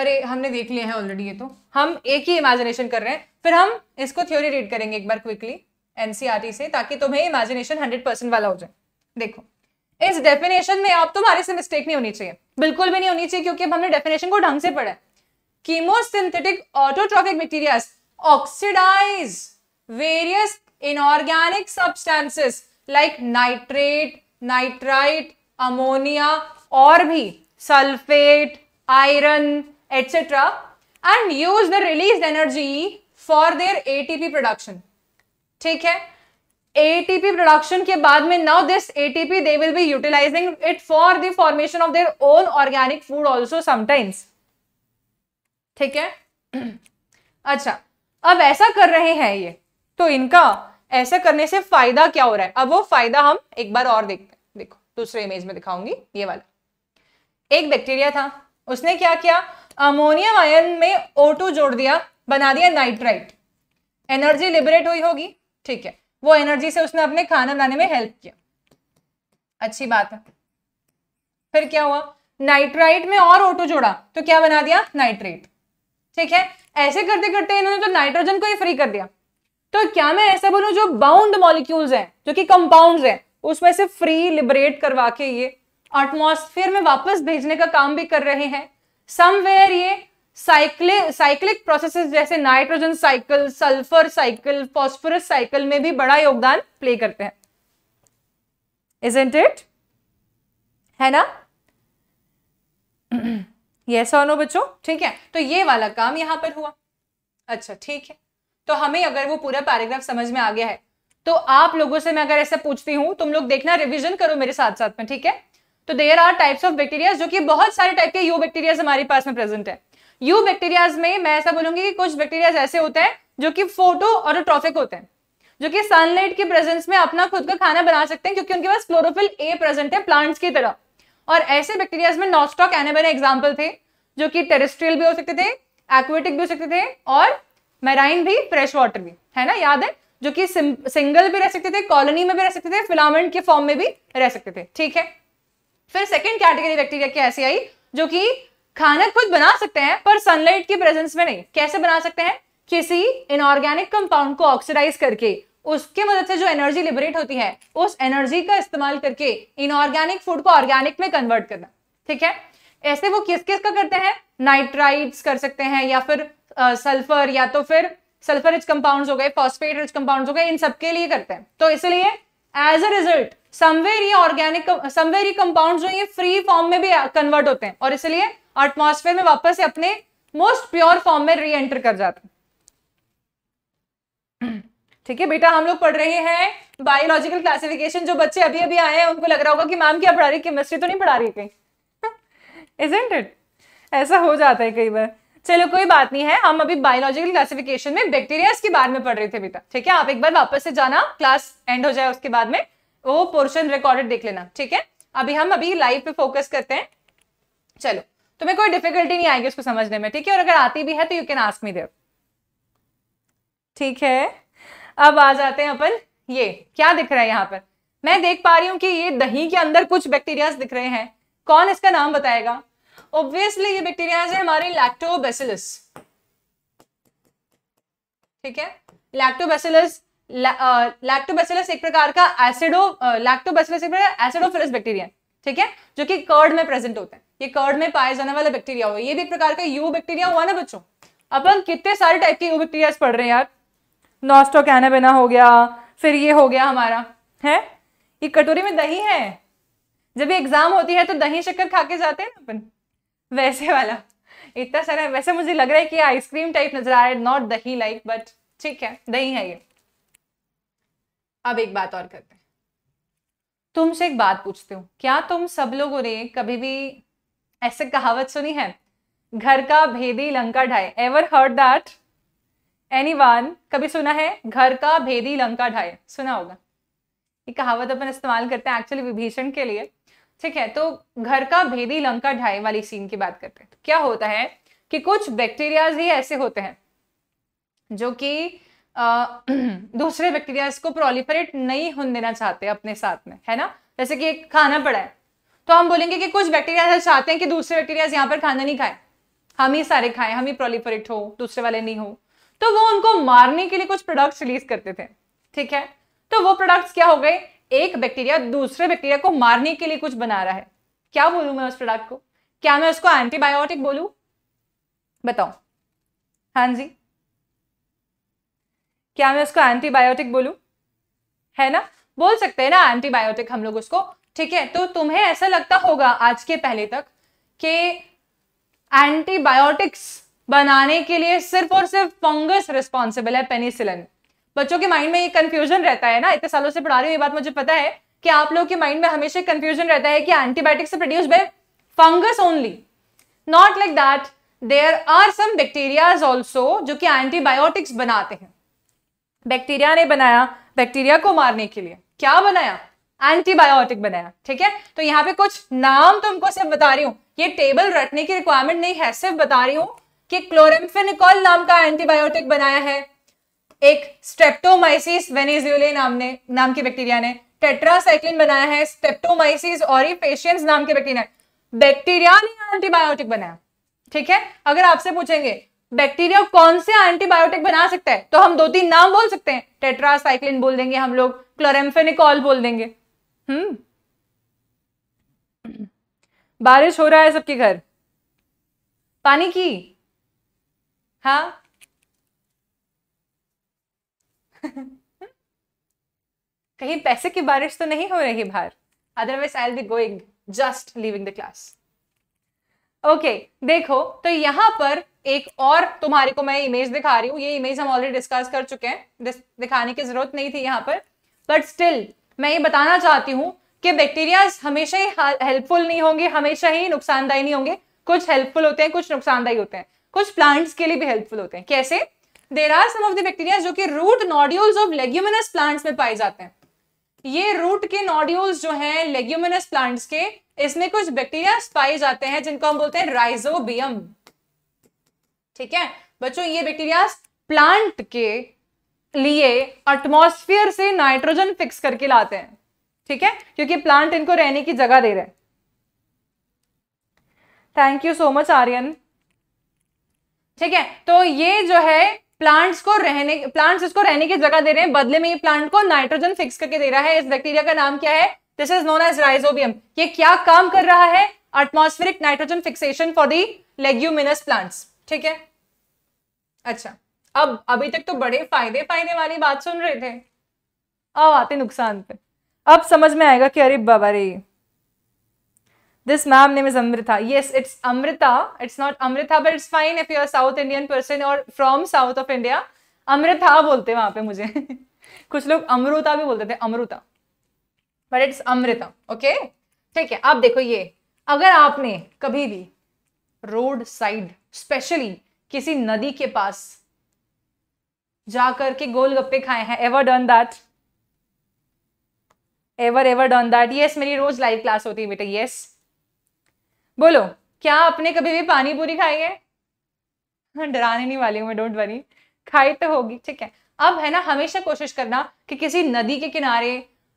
अरे हमने देख लिया है ऑलरेडी ये तो हम एक ही इमेजिनेशन कर रहे हैं फिर हम इसको थ्योरी रीड करेंगे एक बार क्विकली एनसीआरटी e से ताकि तुम्हें इमेजिनेशन हंड्रेड परसेंट वाला हो जाए देखो इस डेफिनेशन में अब तुम्हारे से मिस्टेक नहीं होनी चाहिए बिल्कुल भी नहीं होनी चाहिए क्योंकि अब हमने डेफिनेशन को ढंग से पढ़ा है chemosynthetic autotrophic bacteria oxidize various inorganic substances like nitrate nitrite ammonia और भी sulphate iron etcetera and use the release energy for their ATP production ठीक है एटीपी प्रोडक्शन के बाद में now this ATP they will be utilizing it for the formation of their own organic food also sometimes ठीक है (clears throat) अच्छा अब ऐसा कर रहे हैं ये तो इनका ऐसा करने से फायदा क्या हो रहा है अब वो फायदा हम एक बार और देखते हैं देखो दूसरे इमेज में दिखाऊंगी ये वाला एक बैक्टीरिया था उसने क्या किया अमोनियम आयन में O2 जोड़ दिया बना दिया नाइट्राइट एनर्जी लिबरेट हुई होगी ठीक है वो एनर्जी से उसने अपने खाना बनाने में हेल्प किया अच्छी बात है फिर क्या हुआ नाइट्राइट में और O2 जोड़ा तो क्या बना दिया नाइट्रेट ठीक है ऐसे करते करते इन्होंने तो नाइट्रोजन को ही फ्री कर दिया तो क्या मैं ऐसा बोलूं जो बाउंड मॉलिक्यूल्स हैं जो कि कंपाउंड्स हैं उसमें से फ्री लिबरेट करवा के ये एटमॉस्फेयर में वापस भेजने का काम भी कर रहे हैं समवेयर ये साइक्लिक साइक्लिक प्रोसेसेस जैसे nitrogen cycle sulphur cycle phosphorus cycle में भी बड़ा योगदान प्ले करते हैं इजेंट इट है ना ये सोनो नो बच्चों ठीक है तो ये वाला काम यहां पर हुआ अच्छा ठीक है तो हमें अगर वो पूरा पैराग्राफ समझ में आ गया है तो आप लोगों से मैं अगर ऐसा पूछती हूँ तुम लोग देखना रिविजन करो मेरे साथ साथ में ठीक है तो there are types of bacteria जो कि बहुत सारे टाइप के यू बैक्टीरियाज हमारे पास में प्रेजेंट है यू बैक्टीरियाज में मैं ऐसा बोलूंगी कि कुछ बैक्टीरियाज ऐसे होते हैं जो कि फोटो ट्रॉफिक होते हैं जो कि सनलाइट के प्रेजेंस में अपना खुद का खाना बना सकते हैं क्योंकि उनके पास क्लोरोफिल ए प्रेजेंट है प्लांट्स की तरह और ऐसे बैक्टीरियाज में नॉस्टॉक बने एग्जाम्पल थे जो कि टेरेस्ट्रियल भी हो सकते थे एक्वेटिक भी हो सकते थे और मैराइन भी फ्रेश वाटर भी है ना याद है जो कि सिंगल भी रह सकते थे कॉलोनी में भी रह सकते थे फिलामेंट के फॉर्म में भी रह सकते थे ठीक है फिर सेकेंड कैटेगरी बैक्टीरिया की ऐसी आई जो कि खाना खुद बना सकते हैं पर सनलाइट की प्रेजेंस में नहीं कैसे बना सकते हैं किसी इनऑर्गेनिक कंपाउंड को ऑक्सीडाइज करके उसके मदद से जो एनर्जी लिबरेट होती है उस एनर्जी का इस्तेमाल करके इनऑर्गेनिक फूड को ऑर्गेनिक में कन्वर्ट करना ठीक है ऐसे वो किस किस का करते हैं नाइट्राइड्स कर सकते हैं या फिर सल्फर या तो फिर सल्फर रिच कंपाउंड हो गए फॉस्फेट रिच कंपाउंड हो गए इन सबके लिए करते हैं तो इसलिए एज अ रिजल्ट समवेर ये ऑर्गेनिक समवेर ये कंपाउंड जो ये फ्री फॉर्म में भी कन्वर्ट uh, होते हैं और इसलिए एटमोस्फेयर में वापस से अपने मोस्ट प्योर फॉर्म में री एंटर कर जाते हैं ठीक है बेटा हम लोग पढ़ रहे हैं बायोलॉजिकल क्लासिफिकेशन जो बच्चे अभी अभी आए हैं उनको लग रहा होगा कि मैम क्या पढ़ा रही केमिस्ट्री तो नहीं पढ़ा रही कहीं इज (laughs) इट ऐसा हो जाता है कई बार चलो कोई बात नहीं है हम अभी बायोलॉजिकल क्लासिफिकेशन में बैक्टीरिया के बारे में पढ़ रहे थे बेटा ठीक है आप एक बार वापस से जाना क्लास एंड हो जाए उसके बाद में वो पोर्शन रिकॉर्डेड देख लेना ठीक है अभी हम अभी लाइव पे फोकस करते हैं चलो तुम्हें कोई डिफिकल्टी नहीं आएगी उसको समझने में ठीक है और अगर आती भी है तो you can ask me Dev ठीक है अब आ जाते हैं अपन ये क्या दिख रहा है यहाँ पर मैं देख पा रही हूँ कि ये दही के अंदर कुछ बैक्टीरिया दिख रहे हैं कौन इसका नाम बताएगा ऑब्वियसली ये बैक्टीरियाज है हमारे लैक्टोबेसिलस ठीक है लैक्टोबेसिलस लैक्टोबेसिलस एक प्रकार का एसिडो लैक्टोबेसिलस एक प्रकार एसिडोफिलस बैक्टीरिया ठीक है जो कि कर्ड में प्रेजेंट होता है ये कर्ड में पाए जाने वाला बैक्टीरिया हुआ ये भी एक प्रकार का यू बैक्टीरिया हुआ ना बच्चों अपन कितने सारे टाइप के यू बैक्टीरिया पढ़ रहे हैं यार नॉस्टोक एनाबेना हो गया फिर ये हो गया हमारा है ये कटोरी में दही है जब ये एग्जाम होती है तो दही शक्कर खा के जाते हैं ना अपन वैसे वाला इतना सारा वैसे मुझे लग रहा है कि आइसक्रीम टाइप नजर आ रहा है नॉट दही लाइक बट ठीक है दही है ये अब एक बात और करते हैं तुमसे एक बात पूछते हो क्या तुम सब लोगों ने कभी भी ऐसे कहावत सुनी है घर का भेदी लंका ढाए एवर हर्ड दैट एनी कभी सुना है घर का भेदी लंका ढाए सुना होगा ये कहावत अपन इस्तेमाल करते हैं एक्चुअली विभीषण के लिए ठीक है तो घर का भेदी लंका ढाई वाली सीन की बात करते हैं तो क्या होता है कि कुछ बैक्टीरियाज ही ऐसे होते हैं जो कि (clears throat) दूसरे बैक्टीरियाज को प्रोलिफरेट नहीं होने देना चाहते अपने साथ में है ना जैसे कि एक खाना पड़ा है तो हम बोलेंगे कि कुछ बैक्टीरियाज चाहते हैं कि दूसरे बैक्टीरियाज यहाँ पर खाना नहीं खाए हम ही सारे खाएं हम ही प्रोलिफरेट हो दूसरे वाले नहीं हो तो वो उनको मारने के लिए कुछ प्रोडक्ट्स रिलीज करते थे ठीक है तो वो प्रोडक्ट्स क्या हो गए एक बैक्टीरिया दूसरे बैक्टीरिया को मारने के लिए कुछ बना रहा है क्या बोलू मैं उस प्रोडक्ट को क्या मैं उसको एंटीबायोटिक बोलू बताओ हाँ जी क्या मैं उसको एंटीबायोटिक बोलू है ना बोल सकते हैं ना एंटीबायोटिक हम लोग उसको ठीक है तो तुम्हें ऐसा लगता होगा आज के पहले तक कि एंटीबायोटिक्स बनाने के लिए सिर्फ और सिर्फ फंगस रिस्पॉन्सिबल है पेनिसिलिन बच्चों के माइंड में ये कंफ्यूजन रहता है ना इतने सालों से पढ़ा रही हूँ ये बात मुझे पता है कि आप लोगों के माइंड में हमेशा कंफ्यूजन रहता है कि antibiotics produce by fungus only not like that there are some bacterias also जो कि एंटीबायोटिक्स बनाते हैं बैक्टीरिया ने बनाया बैक्टीरिया को मारने के लिए क्या बनाया एंटीबायोटिक बनाया ठीक है तो यहाँ पे कुछ नाम तुमको तो सिर्फ बता रही हूँ ये टेबल रटने की रिक्वायरमेंट नहीं है सिर्फ बता रही हूँ कि क्लोरेम्फेनिकॉल नाम का एंटीबायोटिक बनाया है एक स्ट्रेप्टोमाइसिस वेनेजुले नाम ने नाम की बैक्टीरिया ने टेट्रासाइक्लिन बनाया है स्टेप्टोमाइसिस और नाम के बैक्टीरिया बैक्टीरिया ने एंटीबायोटिक बनाया ठीक है अगर आपसे पूछेंगे बैक्टीरिया कौन से एंटीबायोटिक बना सकता है तो हम दो तीन नाम बोल सकते हैं टेट्रासाइक्लिन बोल देंगे हम लोग क्लोरेम्फेनिकॉल बोल देंगे हम्म बारिश हो रहा है सबके घर पानी की हाँ (laughs) कहीं पैसे की बारिश तो नहीं हो रही बाहर otherwise I be going just leaving the class okay देखो तो यहां पर एक और तुम्हारे को मैं इमेज दिखा रही हूँ ये इमेज हम ऑलरेडी डिस्कस कर चुके हैं दिखाने की जरूरत नहीं थी यहाँ पर बट स्टिल मैं ये बताना चाहती हूँ कि बैक्टीरिया हमेशा ही हेल्पफुल नहीं होंगे हमेशा ही नुकसानदायी नहीं होंगे कुछ हेल्पफुल होते हैं कुछ नुकसानदायी होते हैं कुछ प्लांट्स के लिए भी हेल्पफुल होते हैं कैसे there are some of the bacteria जो कि root nodules of leguminous plants में पाए जाते हैं ये रूट के नॉड्यूल्स जो हैं लेग्यूमिनस प्लांट्स के इसमें कुछ बैक्टीरिया पाए जाते हैं जिनको हम बोलते हैं राइजोबियम ठीक है बच्चों ये बैक्टीरिया प्लांट के लिए अटमोस्फियर से नाइट्रोजन फिक्स करके लाते हैं ठीक है क्योंकि प्लांट इनको रहने की जगह दे रहे हैं thank you so much Aryan ठीक है तो ये जो है प्लांट्स को रहने प्लांट्स इसको रहने की जगह दे रहे हैं बदले में ये प्लांट को नाइट्रोजन फिक्स करके दे रहा है इस बैक्टीरिया का नाम क्या है this is known as rhizobium ये क्या काम कर रहा है atmospheric nitrogen fixation for the leguminous plants ठीक है अच्छा अब अभी तक तो बड़े फायदे फायदे वाली बात सुन रहे थे अब आते नुकसान पे अब समझ में आएगा कि अरे बाबा रे this ma'am name is Amrita Yes, it's Amrita it's not Amrita but it's fine if you are south Indian person और from south of India Amrita बोलते हैं पे मुझे (laughs) कुछ लोग अमृता भी बोलते थे Amrita but it's Amrita okay ठीक है आप देखो ये अगर आपने कभी भी रोड साइड स्पेशली किसी नदी के पास जाकर के गोलगप्पे खाए हैं ever done that ever ever done that yes मेरी रोज लाइव क्लास होती है बेटा यस yes. बोलो क्या आपने कभी भी पानी पूरी खाई है हाँ, डराने नहीं वाली हूँ मैं डोंट वरी खाई तो होगी ठीक है अब है ना हमेशा कोशिश करना कि किसी नदी के किनारे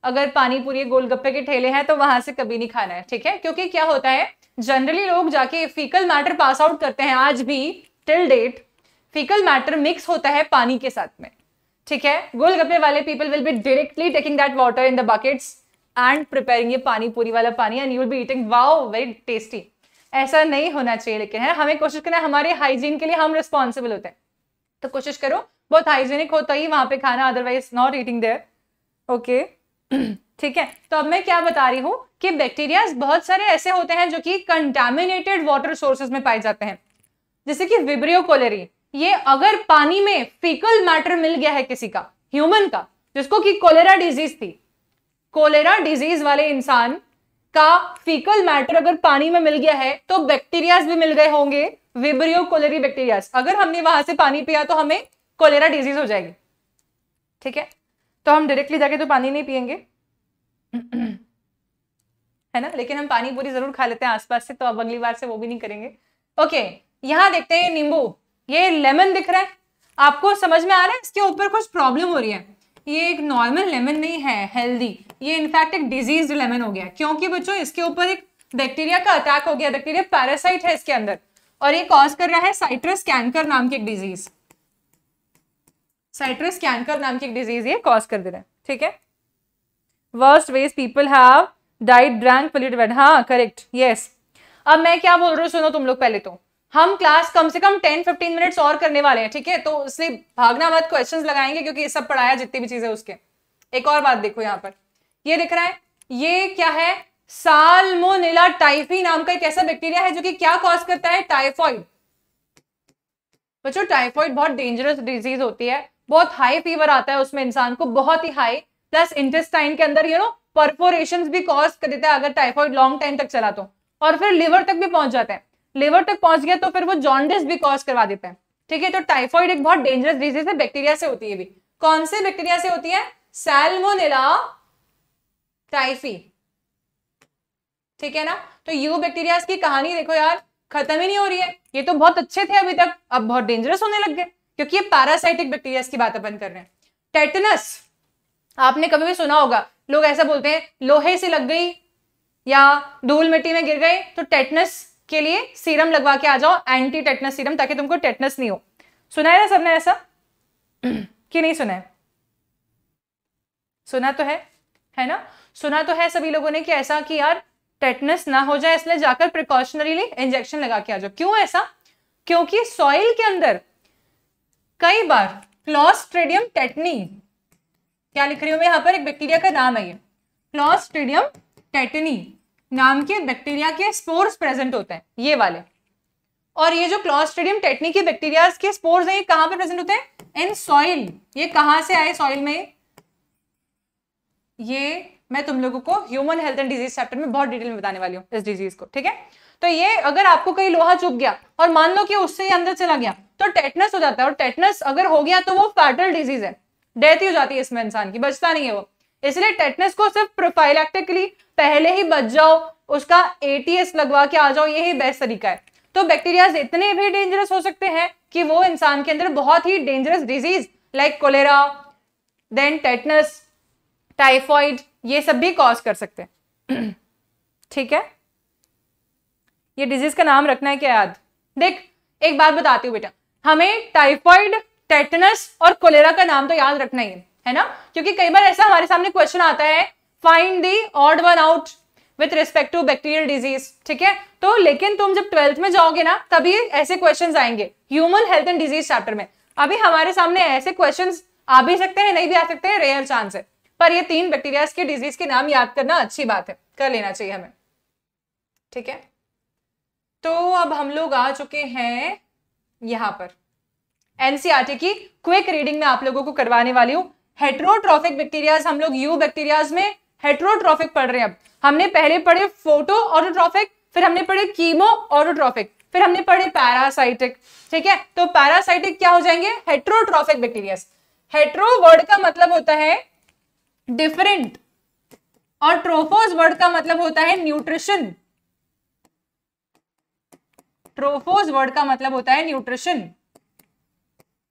अगर पानी पूरी गोलगप्पे के ठेले हैं तो वहां से कभी नहीं खाना है ठीक है क्योंकि क्या होता है जनरली लोग जाके फीकल मैटर पास आउट करते हैं आज भी till date fecal matter mix होता है पानी के साथ में ठीक है गोलगप्पे वाले people will be directly taking that water in the buckets and preparing ये पानी पूरी वाला पानी and you will be eating wow very tasty ऐसा नहीं होना चाहिए लेकिन है हमें कोशिश करना हमारे हाइजीन के लिए हम रिस्पॉन्सिबल होते हैं तो कोशिश करो बहुत हाइजीनिक होता ही वहाँ पे खाना otherwise not eating there okay ठीक है तो अब मैं क्या बता रही हूँ कि बैक्टीरिया बहुत सारे ऐसे होते हैं जो कि कंटेमिनेटेड वाटर सोर्सेज में पाए जाते हैं जैसे कि विब्रियो कोलेरी ये अगर पानी में फीकल मैटर मिल गया है किसी का ह्यूमन का जिसको कि कोलेरा डिजीज थी कोलेरा डिजीज वाले इंसान का फीकल मैटर अगर पानी में मिल गया है तो बैक्टीरियाज भी मिल गए होंगे विब्रियो कोलेरी बैक्टीरियाज अगर हमने वहां से पानी पिया तो हमें कोलेरा डिजीज हो जाएगी ठीक है तो हम डायरेक्टली जाके तो पानी नहीं पियेंगे (clears throat) है ना लेकिन हम पानी पूरी जरूर खा लेते हैं आसपास से तो अब अगली बार से वो भी नहीं करेंगे ओके यहां देखते हैं नींबू ये लेमन दिख रहा है आपको समझ में आ रहा है इसके ऊपर कुछ प्रॉब्लम हो रही है ये एक नॉर्मल लेमन नहीं है हेल्दी ये इनफैक्ट एक डिजीज लेमन हो गया क्योंकि बच्चों इसके ऊपर एक बैक्टीरिया का अटैक हो गया बैक्टीरिया पैरासाइट है इसके अंदर और ये कॉज कर रहा है साइट्रस कैंकर नाम की एक डिजीज साइट्रस कैंकर नाम की एक डिजीज ये कॉज कर दे रहा है ठीक है worst ways people have died drank polluted हाँ करेक्ट यस अब मैं क्या बोल रही हूँ सुनो तुम लोग पहले तो हम क्लास कम से कम 10-15 मिनट्स और करने वाले हैं ठीक है तो इसलिए भागना मत क्वेश्चंस लगाएंगे क्योंकि ये सब पढ़ाया जितनी भी चीजें उसके एक और बात देखो यहाँ पर ये दिख रहा है ये क्या है साल्मोनेला टाइफी नाम का एक ऐसा बैक्टीरिया है जो कि क्या कॉज करता है टाइफॉइड बच्चों टाइफॉइड बहुत डेंजरस डिजीज होती है बहुत हाई फीवर आता है उसमें इंसान को बहुत ही हाई प्लस इंटेस्टाइन के अंदर यू नो परफोरेशन भी कॉज कर देता है अगर टाइफॉइड लॉन्ग टाइम तक चला तो और फिर लिवर तक भी पहुंच जाते हैं लिवर तक पहुंच गया तो फिर वो जॉन्डिस भी कॉज करवा देते हैं ठीक है तो टाइफॉइड एक बहुत डेंजरस डिजीज है बैक्टीरिया से होती है भी कौन से बैक्टीरिया से होती है सैल्मोनेला टाइफी ठीक है ना तो यू बैक्टीरिया की कहानी देखो यार खत्म ही नहीं हो रही है ये तो बहुत अच्छे थे अभी तक अब बहुत डेंजरस होने लग गए क्योंकि ये पैरासाइटिक बैक्टीरिया की बात अपन कर रहे हैं टेटनस आपने कभी भी सुना होगा लोग ऐसा बोलते हैं लोहे से लग गई या धूल मिट्टी में गिर गए तो टेटनस के लिए सीरम लगवा के आ जाओ एंटी टेटनस सीरम ताकि तुमको टेटनस नहीं हो सुना है ना सबने ऐसा (clears throat) कि नहीं सुना है सुना तो है है ना सुना तो है सभी लोगों ने कि ऐसा कि यार टेटनस ना हो जाए इसलिए जाकर प्रिकॉशनरीली इंजेक्शन लगा के आ जाओ क्यों ऐसा क्योंकि सॉइल के अंदर कई बार क्लॉस्ट्रेडियम टेटनी क्या लिख रही हूं मैं यहां पर एक बैक्टीरिया का नाम है ये क्लॉस्ट्रेडियम टेटनी नाम के बैक्टीरिया के स्पोर्स प्रेजेंट होते हैं ये वाले और ये जो टेटनी के बैक्टीरिया के स्पोर्स हैं ये कहां पे प्रेजेंट होते हैं इन सॉइल ये कहां से आए सॉइल में ये मैं तुम लोगों को human health and disease chapter में बहुत डिटेल में बताने वाली हूँ इस डिजीज को ठीक है तो ये अगर आपको कहीं लोहा चुप गया और मान लो कि उससे ही अंदर चला गया तो टेटनस हो जाता है और टेटनस अगर हो गया तो वो फैटल डिजीज है डेथ ही हो जाती है इसमें इंसान की बचता नहीं है वो इसलिए टेटनस को सिर्फ प्रोफाइलैक्टिकली पहले ही बच जाओ उसका एटीएस लगवा के आ जाओ यही बेस्ट तरीका है तो बैक्टीरियाज इतने भी डेंजरस हो सकते हैं कि वो इंसान के अंदर बहुत ही dangerous disease like cholera then tetanus typhoid ये सब भी कॉज कर सकते हैं (clears throat) ठीक है ये डिजीज का नाम रखना है क्या याद देख एक बात बताती हूँ बेटा हमें टाइफॉइड टेटनस और कोलेरा का नाम तो याद रखना ही है है ना क्योंकि कई बार ऐसा हमारे सामने क्वेश्चन आता है find the odd one out with respect to bacterial disease ठीक है तो लेकिन तुम जब ट्वेल्थ में जाओगे ना तभी ऐसे क्वेश्चन आएंगे human health and disease chapter में अभी हमारे सामने ऐसे क्वेश्चन आ भी सकते हैं नहीं भी आ सकते हैं रेयर चांस है पर ये तीन बैक्टीरिया के डिजीज के नाम याद करना अच्छी बात है कर लेना चाहिए हमें ठीक है तो अब हम लोग आ चुके हैं यहां पर एनसीआरटी e की क्विक रीडिंग में आप लोगों को करवाने वाली हूँ हेट्रोट्रॉफिक बैक्टीरियाज हम लोग यू बैक्टीरियाज में हेट्रोट्रॉफिक पढ़ रहे हैं अब हमने पहले पढ़े फोटो ऑटोट्रॉफिक फिर हमने पढ़े कीमो ऑटोट्रॉफिक फिर हमने पढ़े पैरासाइटिक ठीक है तो पैरासाइटिक क्या हो जाएंगे हेट्रोट्रॉफिक बैक्टीरिया हेट्रो वर्ड का मतलब होता है डिफरेंट और ट्रोफोज वर्ड का मतलब होता है न्यूट्रिशन ट्रोफोज वर्ड का मतलब होता है न्यूट्रिशन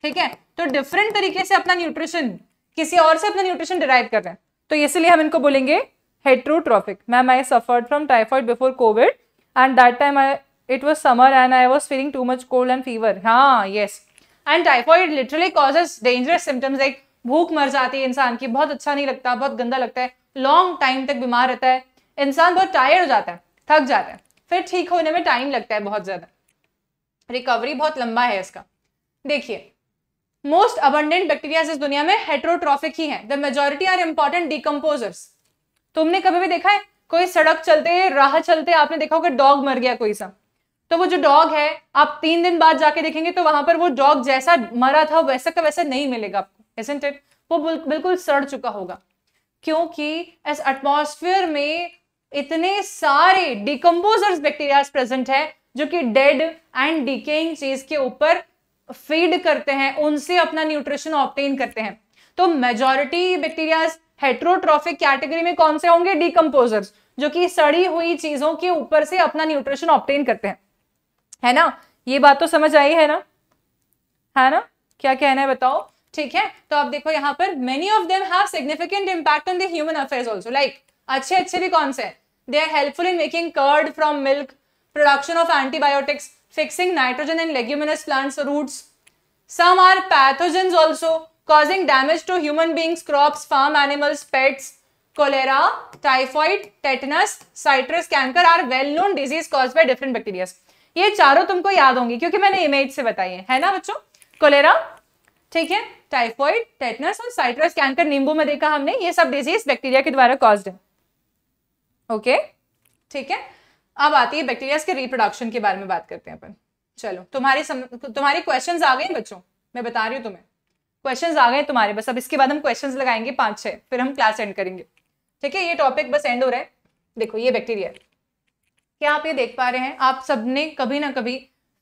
ठीक है तो डिफरेंट तरीके से अपना न्यूट्रिशन किसी और से अपना न्यूट्रिशन डिराइव कर रहे हैं तो इसलिए हम इनको बोलेंगे heterotrophic ma'am I suffered from typhoid before COVID and that time I it was summer and I was feeling too much cold and fever हाँ yes and typhoid literally causes dangerous symptoms like भूख मर जाती है इंसान की बहुत अच्छा नहीं लगता बहुत गंदा लगता है लॉन्ग टाइम तक बीमार रहता है इंसान बहुत टायर्ड हो जाता है थक जाता है फिर ठीक होने में टाइम लगता है बहुत ज़्यादा रिकवरी बहुत लंबा है इसका देखिए मोस्ट अबंडेंट बैक्टीरिया इस दुनिया में हेट्रोट्रॉफिक ही है the majority are important decomposers तुमने कभी भी देखा है कोई सड़क चलते राह चलते आपने देखा होगा डॉग मर गया कोई सा तो वो जो डॉग है आप तीन दिन बाद जाके देखेंगे तो वहां पर वो डॉग जैसा मरा था वैसा का वैसा नहीं मिलेगा आपको इसेंट इट वो बिल्कुल सड़ चुका होगा क्योंकि इस एटमॉस्फेयर में इतने सारे डिकम्पोजर्स बैक्टीरिया प्रेजेंट है जो कि डेड एंड डीकेइंग चीज के ऊपर फीड करते हैं उनसे अपना न्यूट्रिशन ऑप्टेन करते हैं तो मेजोरिटी बैक्टीरियाज हेट्रोट्रॉफिक कैटेगरी में कौन से होंगे डीकम्पोजर्स जो कि सड़ी हुई चीजों के ऊपर से अपना न्यूट्रिशन ऑप्टेन करते हैं है ना ये बात तो समझ आई है ना है ना क्या कहना है बताओ ठीक है तो आप देखो यहाँ पर many of them have significant impact on the human affairs also like अच्छे अच्छे भी कौन से they are helpful in making curd from milk production of antibiotics fixing nitrogen in leguminous plants or roots. Some are pathogens also causing damage to human beings, crops, farm animals, pets. Cholera, typhoid, tetanus, citrus, canker are well-known disease caused by different bacteria. ये चारों तुमको याद होंगी क्योंकि मैंने image से बताई है, है ना बच्चों कोलेरा ठीक है टाइफॉइड टेटनस और साइट्रस कैंकर नींबू में देखा हमने ये सब डिजीज बैक्टीरिया के द्वारा कॉज्ड है ओके ठीक है अब आती है बैक्टीरिया के रिप्रोडक्शन के बारे में बात करते हैं अपन चलो तुम्हारे सम, तुम्हारे क्वेश्चन आ गए बच्चों मैं बता रही हूँ तुम्हें क्वेश्चन आ गए तुम्हारे बस अब इसके बाद हम क्वेश्चन लगाएंगे पांच छह फिर हम क्लास एंड करेंगे ठीक है ये टॉपिक बस एंड हो रहा है देखो ये बैक्टीरिया क्या आप ये देख पा रहे हैं आप सबने कभी ना कभी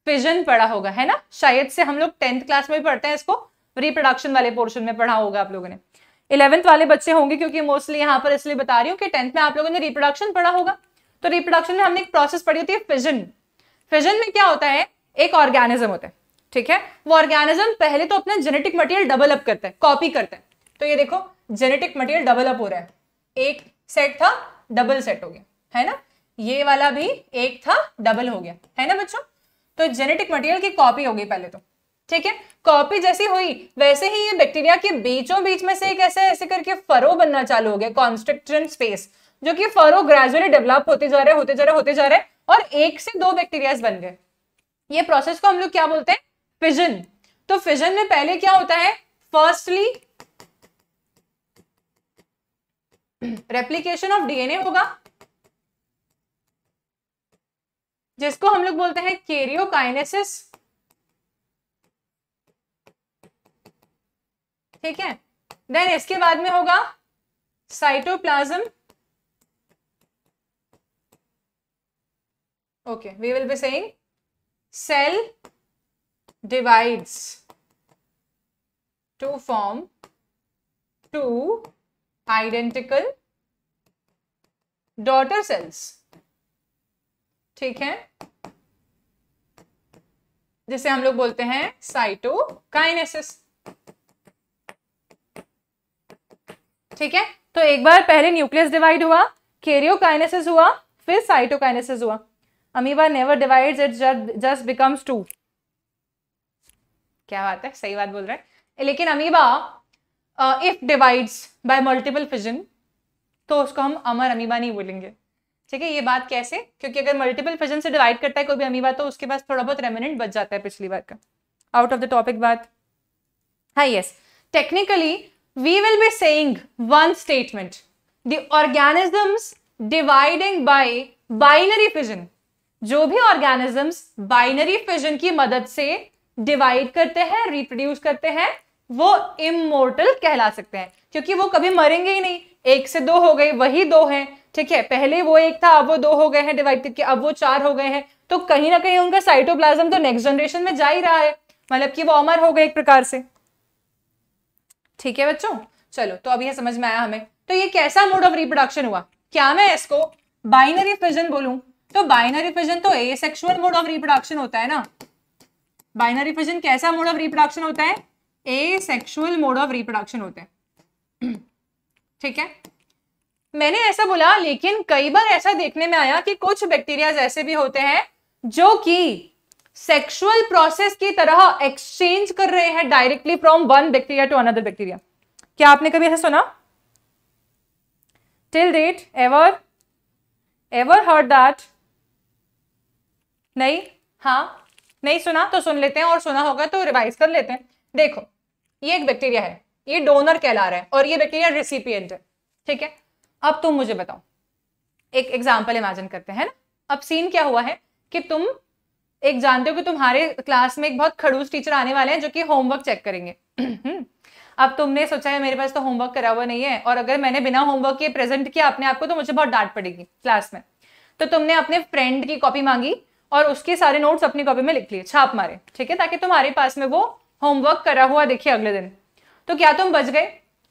फिजन पढ़ा होगा है ना शायद से हम लोग टेंथ क्लास में भी पढ़ते हैं इसको रिप्रोडक्शन वाले पोर्शन में पढ़ा होगा आप लोगों ने इलेवेंथ वाले बच्चे होंगे क्योंकि मोस्टली यहाँ पर इसलिए बता रही हूँ कि टेंथ में आप लोगों ने रिप्रोडक्शन पढ़ा होगा तो रिप्रोडक्शन में हमने एक प्रोसेस पढ़ी होती है फिजन फिजन में क्या होता है एक ऑर्गेनिज्म होता है ठीक है वो ऑर्गेनिज्म पहले तो अपना जेनेटिक मटेरियल डबल अप करता है कॉपी करता है तो ये देखो जेनेटिक मटेरियल डबल अप हो रहा है एक सेट था डबल सेट हो गया है ना ये वाला भी एक था डबल हो गया है ना बच्चों तो जेनेटिक मटेरियल की कॉपी हो गई पहले तो ठीक है कॉपी जैसी हुई वैसे ही ये बैक्टीरिया के बीचों बीच में से एक ऐसे ऐसे करके फरो बनना चालू हो गया कॉन्स्ट्रक्शन स्पेस जो कि फरो ग्रेजुअली डेवलप होते जा रहे होते जा रहे होते जा रहे और एक से दो बैक्टीरियाज बन गए ये प्रोसेस को हम लोग क्या बोलते हैं फिजन तो फिजन में पहले क्या होता है फर्स्टली रेप्लीकेशन ऑफ डीएनए होगा जिसको हम लोग बोलते हैं केरियोकाइनेसिस ठीक है देन इसके बाद में होगा cytoplasm okay we will be saying cell divides to form two identical daughter cells ठीक है जिसे हम लोग बोलते हैं साइटोकाइनेसिस ठीक है तो एक बार पहले न्यूक्लियस डिवाइड हुआ केरियोकाइनेसिस हुआ फिर साइटोकाइनेसिस हुआ amoeba never divides it just becomes two क्या बात है सही बात बोल रहे हैं लेकिन amoeba if divides by multiple fission तो उसको हम अमर अमीबा नहीं बोलेंगे ठीक है ये बात कैसे क्योंकि अगर मल्टीपल फिजन से डिवाइड करता है कोई भी अमीबा तो उसके पास थोड़ा बहुत रेमिनेंट बच जाता है पिछली बार का आउट ऑफ द टॉपिक बात हाँ yes technically we will be saying one statement the organisms dividing by binary fission जो भी ऑर्गेनिजम्स बाइनरी फिजन की मदद से डिवाइड करते हैं रिप्रोड्यूस करते हैं वो इमोर्टल कहला सकते हैं क्योंकि वो कभी मरेंगे ही नहीं एक से दो हो गए वही दो हैं ठीक है पहले वो एक था अब वो दो हो गए हैं डिवाइड करके अब वो चार हो गए हैं तो कहीं ना कहीं उनका साइटोप्लाज्म तो नेक्स्ट जनरेशन में जा ही रहा है मतलब कि वो अमर हो गए एक प्रकार से ठीक है बच्चों चलो तो अब यह समझ में आया हमें तो ये कैसा मोड ऑफ रिप्रोडक्शन हुआ क्या मैं इसको बाइनरी फिजन बोलूं तो बाइनरी फिजन तो एसेक्सुअल मोड ऑफ रिप्रोडक्शन होता है ना बाइनरी फिजन कैसा मोड ऑफ रिप्रोडक्शन होता है एसेक्सुअल मोड ऑफ रिप्रोडक्शन होता है (clears throat) ठीक है मैंने ऐसा बोला लेकिन कई बार ऐसा देखने में आया कि कुछ बैक्टीरिया ऐसे भी होते हैं जो कि सेक्सुअल प्रोसेस की तरह एक्सचेंज कर रहे हैं directly from one bacteria to another bacteria क्या आपने कभी ऐसा सुना till date ever ever heard that नहीं हाँ नहीं सुना तो सुन लेते हैं और सुना होगा तो रिवाइज कर लेते हैं देखो ये एक बैक्टीरिया है ये डोनर कहला रहा है और ये बैक्टीरिया रिसिपियंट है ठीक है अब तुम मुझे बताओ एक एग्जाम्पल इमेजिन करते हैं ना अब सीन क्या हुआ है कि तुम एक जानते हो कि तुम्हारे क्लास में एक बहुत खड़ूस टीचर आने वाले हैं जो कि होमवर्क चेक करेंगे हम्म। अब तुमने सोचा है मेरे पास तो होमवर्क करा हुआ नहीं है और अगर मैंने बिना होमवर्क के प्रेजेंट किया अपने आप को तो मुझे बहुत डांट पड़ेगी क्लास में तो तुमने अपने फ्रेंड की कॉपी मांगी और उसके सारे नोट्स अपनी कॉपी में लिख लिए छाप मारे ठीक है ताकि तुम्हारे पास में वो होमवर्क करा हुआ देखिए अगले दिन तो क्या तुम बच गए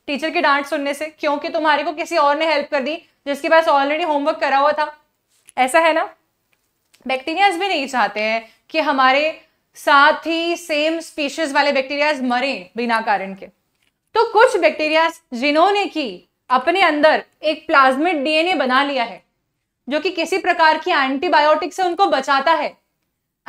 टीचर की डांट सुनने से क्योंकि तुम्हारे को किसी और ने हेल्प कर दी जिसके पास ऑलरेडी होमवर्क करा हुआ था ऐसा है ना बैक्टीरियाज भी नहीं चाहते हैं कि हमारे साथ ही सेम स्पीशीज वाले बैक्टीरियाज मरे बिना कारण के तो कुछ बैक्टीरियाज जिन्होंने की अपने अंदर एक प्लाज्मिक डीएनए बना लिया है जो कि किसी प्रकार की एंटीबायोटिक से उनको बचाता है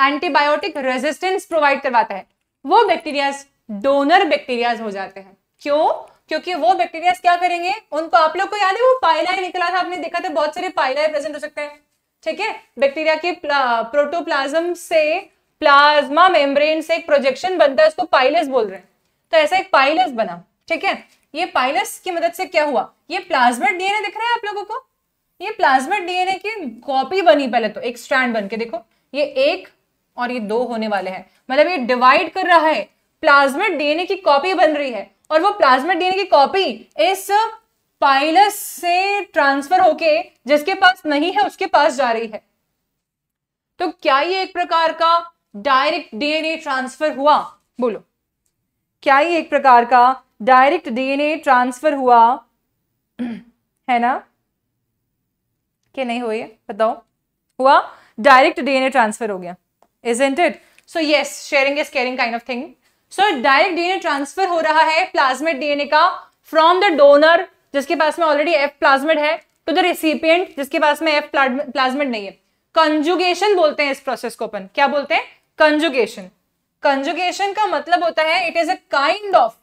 एंटीबायोटिक रेजिस्टेंस प्रोवाइड करवाता है वो बैक्टीरियाज डोनर बैक्टीरियाज हो जाते हैं क्यों क्योंकि वो बैक्टीरिया क्या करेंगे उनको आप लोग को याद है वो पाइलाई निकला था आपने देखा था बहुत सारे पाइलाई प्रेजेंट हो सकते हैं ठीक है बैक्टीरिया के प्रोटोप्लाज्म से प्लाज्मा मेम्ब्रेन से एक प्रोजेक्शन बनता है उसको पाइलस बोल रहे हैं तो ऐसा एक पाइलस बना ठीक है ये पाइलस की मदद से क्या हुआ ये प्लाज्मेट डीएनए दिख रहा है आप लोगों को ये प्लाज्मिड डीएनए की कॉपी बनी पहले तो एक स्ट्रैंड बन के देखो ये एक और ये दो होने वाले हैं मतलब ये डिवाइड कर रहा है प्लाज्मेट डीएनए की कॉपी बन रही है और वो प्लाज्मिड डीएनए की कॉपी इस पाइलस से ट्रांसफर होके जिसके पास नहीं है उसके पास जा रही है तो क्या ये एक प्रकार का डायरेक्ट डीएनए ट्रांसफर हुआ बोलो क्या ये एक प्रकार का डायरेक्ट डीएनए ट्रांसफर हुआ (clears throat) है ना कि नहीं हुई है बताओ हुआ डायरेक्ट डीएनए ट्रांसफर हो गया isn't it so yes sharing is caring kind of thing so direct DNA transfer हो रहा है प्लाज्मिड डीएनए का फ्रॉम द डोनर जिसके पास में ऑलरेडी एफ प्लाज्मेट है टू द रिसिपियंट जिसके पास में एफ प्लाज्मेट नहीं है कंजुगेशन बोलते हैं इस प्रोसेस को अपन क्या बोलते हैं कंजुगेशन कंजुगेशन का मतलब होता है it is a kind of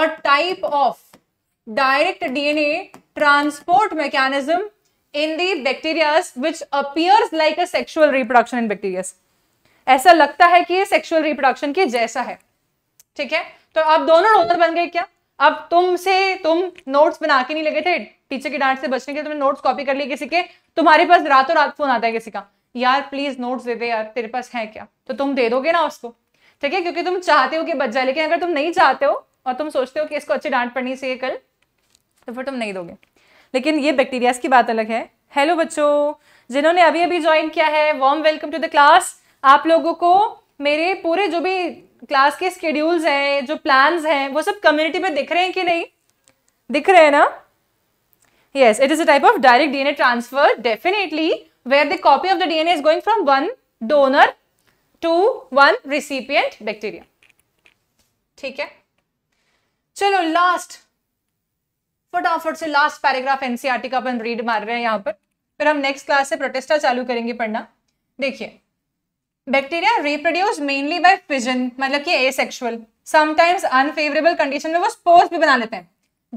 और type of direct DNA transport mechanism in the bacteria which appears like a sexual reproduction in bacteria. ऐसा लगता है कि ये सेक्शुअल रिप्रोडक्शन के जैसा है ठीक है तो आप दोनों डोनर बन गए क्या अब तुमसे तुम नोट्स बना के नहीं लगे थे टीचर की डांट से बचने के लिए तुमने नोट्स कॉपी कर लिए किसी के तुम्हारे पास रातों रात फोन आता है किसी का यार प्लीज नोट्स दे दे यार तेरे पास है क्या तो तुम दे दोगे ना उसको ठीक है क्योंकि तुम चाहते हो कि बच जाए लेकिन अगर तुम नहीं चाहते हो और तुम सोचते हो कि इसको अच्छी डांट पड़नी चाहिए कल तो फिर तुम नहीं दोगे लेकिन ये बैक्टीरियाज की बात अलग है हेलो बच्चों जिन्होंने अभी अभी ज्वाइन किया है warm welcome to the class आप लोगों को मेरे पूरे जो भी क्लास के स्केड्यूल्स हैं जो प्लान हैं वो सब कम्युनिटी में दिख रहे हैं कि नहीं दिख रहे हैं ना yes it is a type of direct DNA transfer definitely where the copy of the DNA is going from one donor to one recipient bacteria ठीक है चलो लास्ट फटाफट से लास्ट पैराग्राफ एनसीआरटी का अपन रीड मार रहे हैं यहाँ पर फिर हम नेक्स्ट क्लास से प्रोटेस्टा चालू करेंगे पढ़ना देखिए bacteria reproduce mainly by fission मतलब कि एसेक्सुअल समटाइम्स अनफेवरेबल कंडीशन में वो स्पोर्स भी बना लेते हैं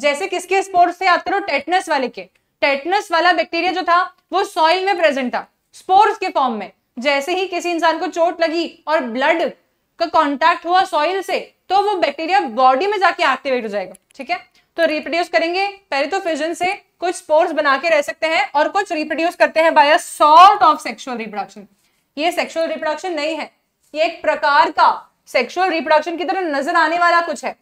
जैसे किसके स्पोर्स से याद करो टेटनस वाले के टेटनस वाला बैक्टीरिया जो था वो सॉइल में प्रेजेंट था स्पोर्स के फॉर्म में जैसे ही किसी इंसान को चोट लगी और ब्लड का कॉन्टैक्ट हुआ सॉइल से तो वो बैक्टीरिया बॉडी में जाके एक्टिवेट हो जाएगा ठीक है तो रिप्रोड्यूस करेंगे पहले तो फिजन से कुछ स्पोर्स बना के रह सकते हैं और कुछ रिप्रोड्यूस करते हैं by sort of sexual reproduction ये सेक्सुअल रिप्रोडक्शन नहीं है ये एक प्रकार का सेक्सुअल रिप्रोडक्शन की तरह नजर आने वाला कुछ है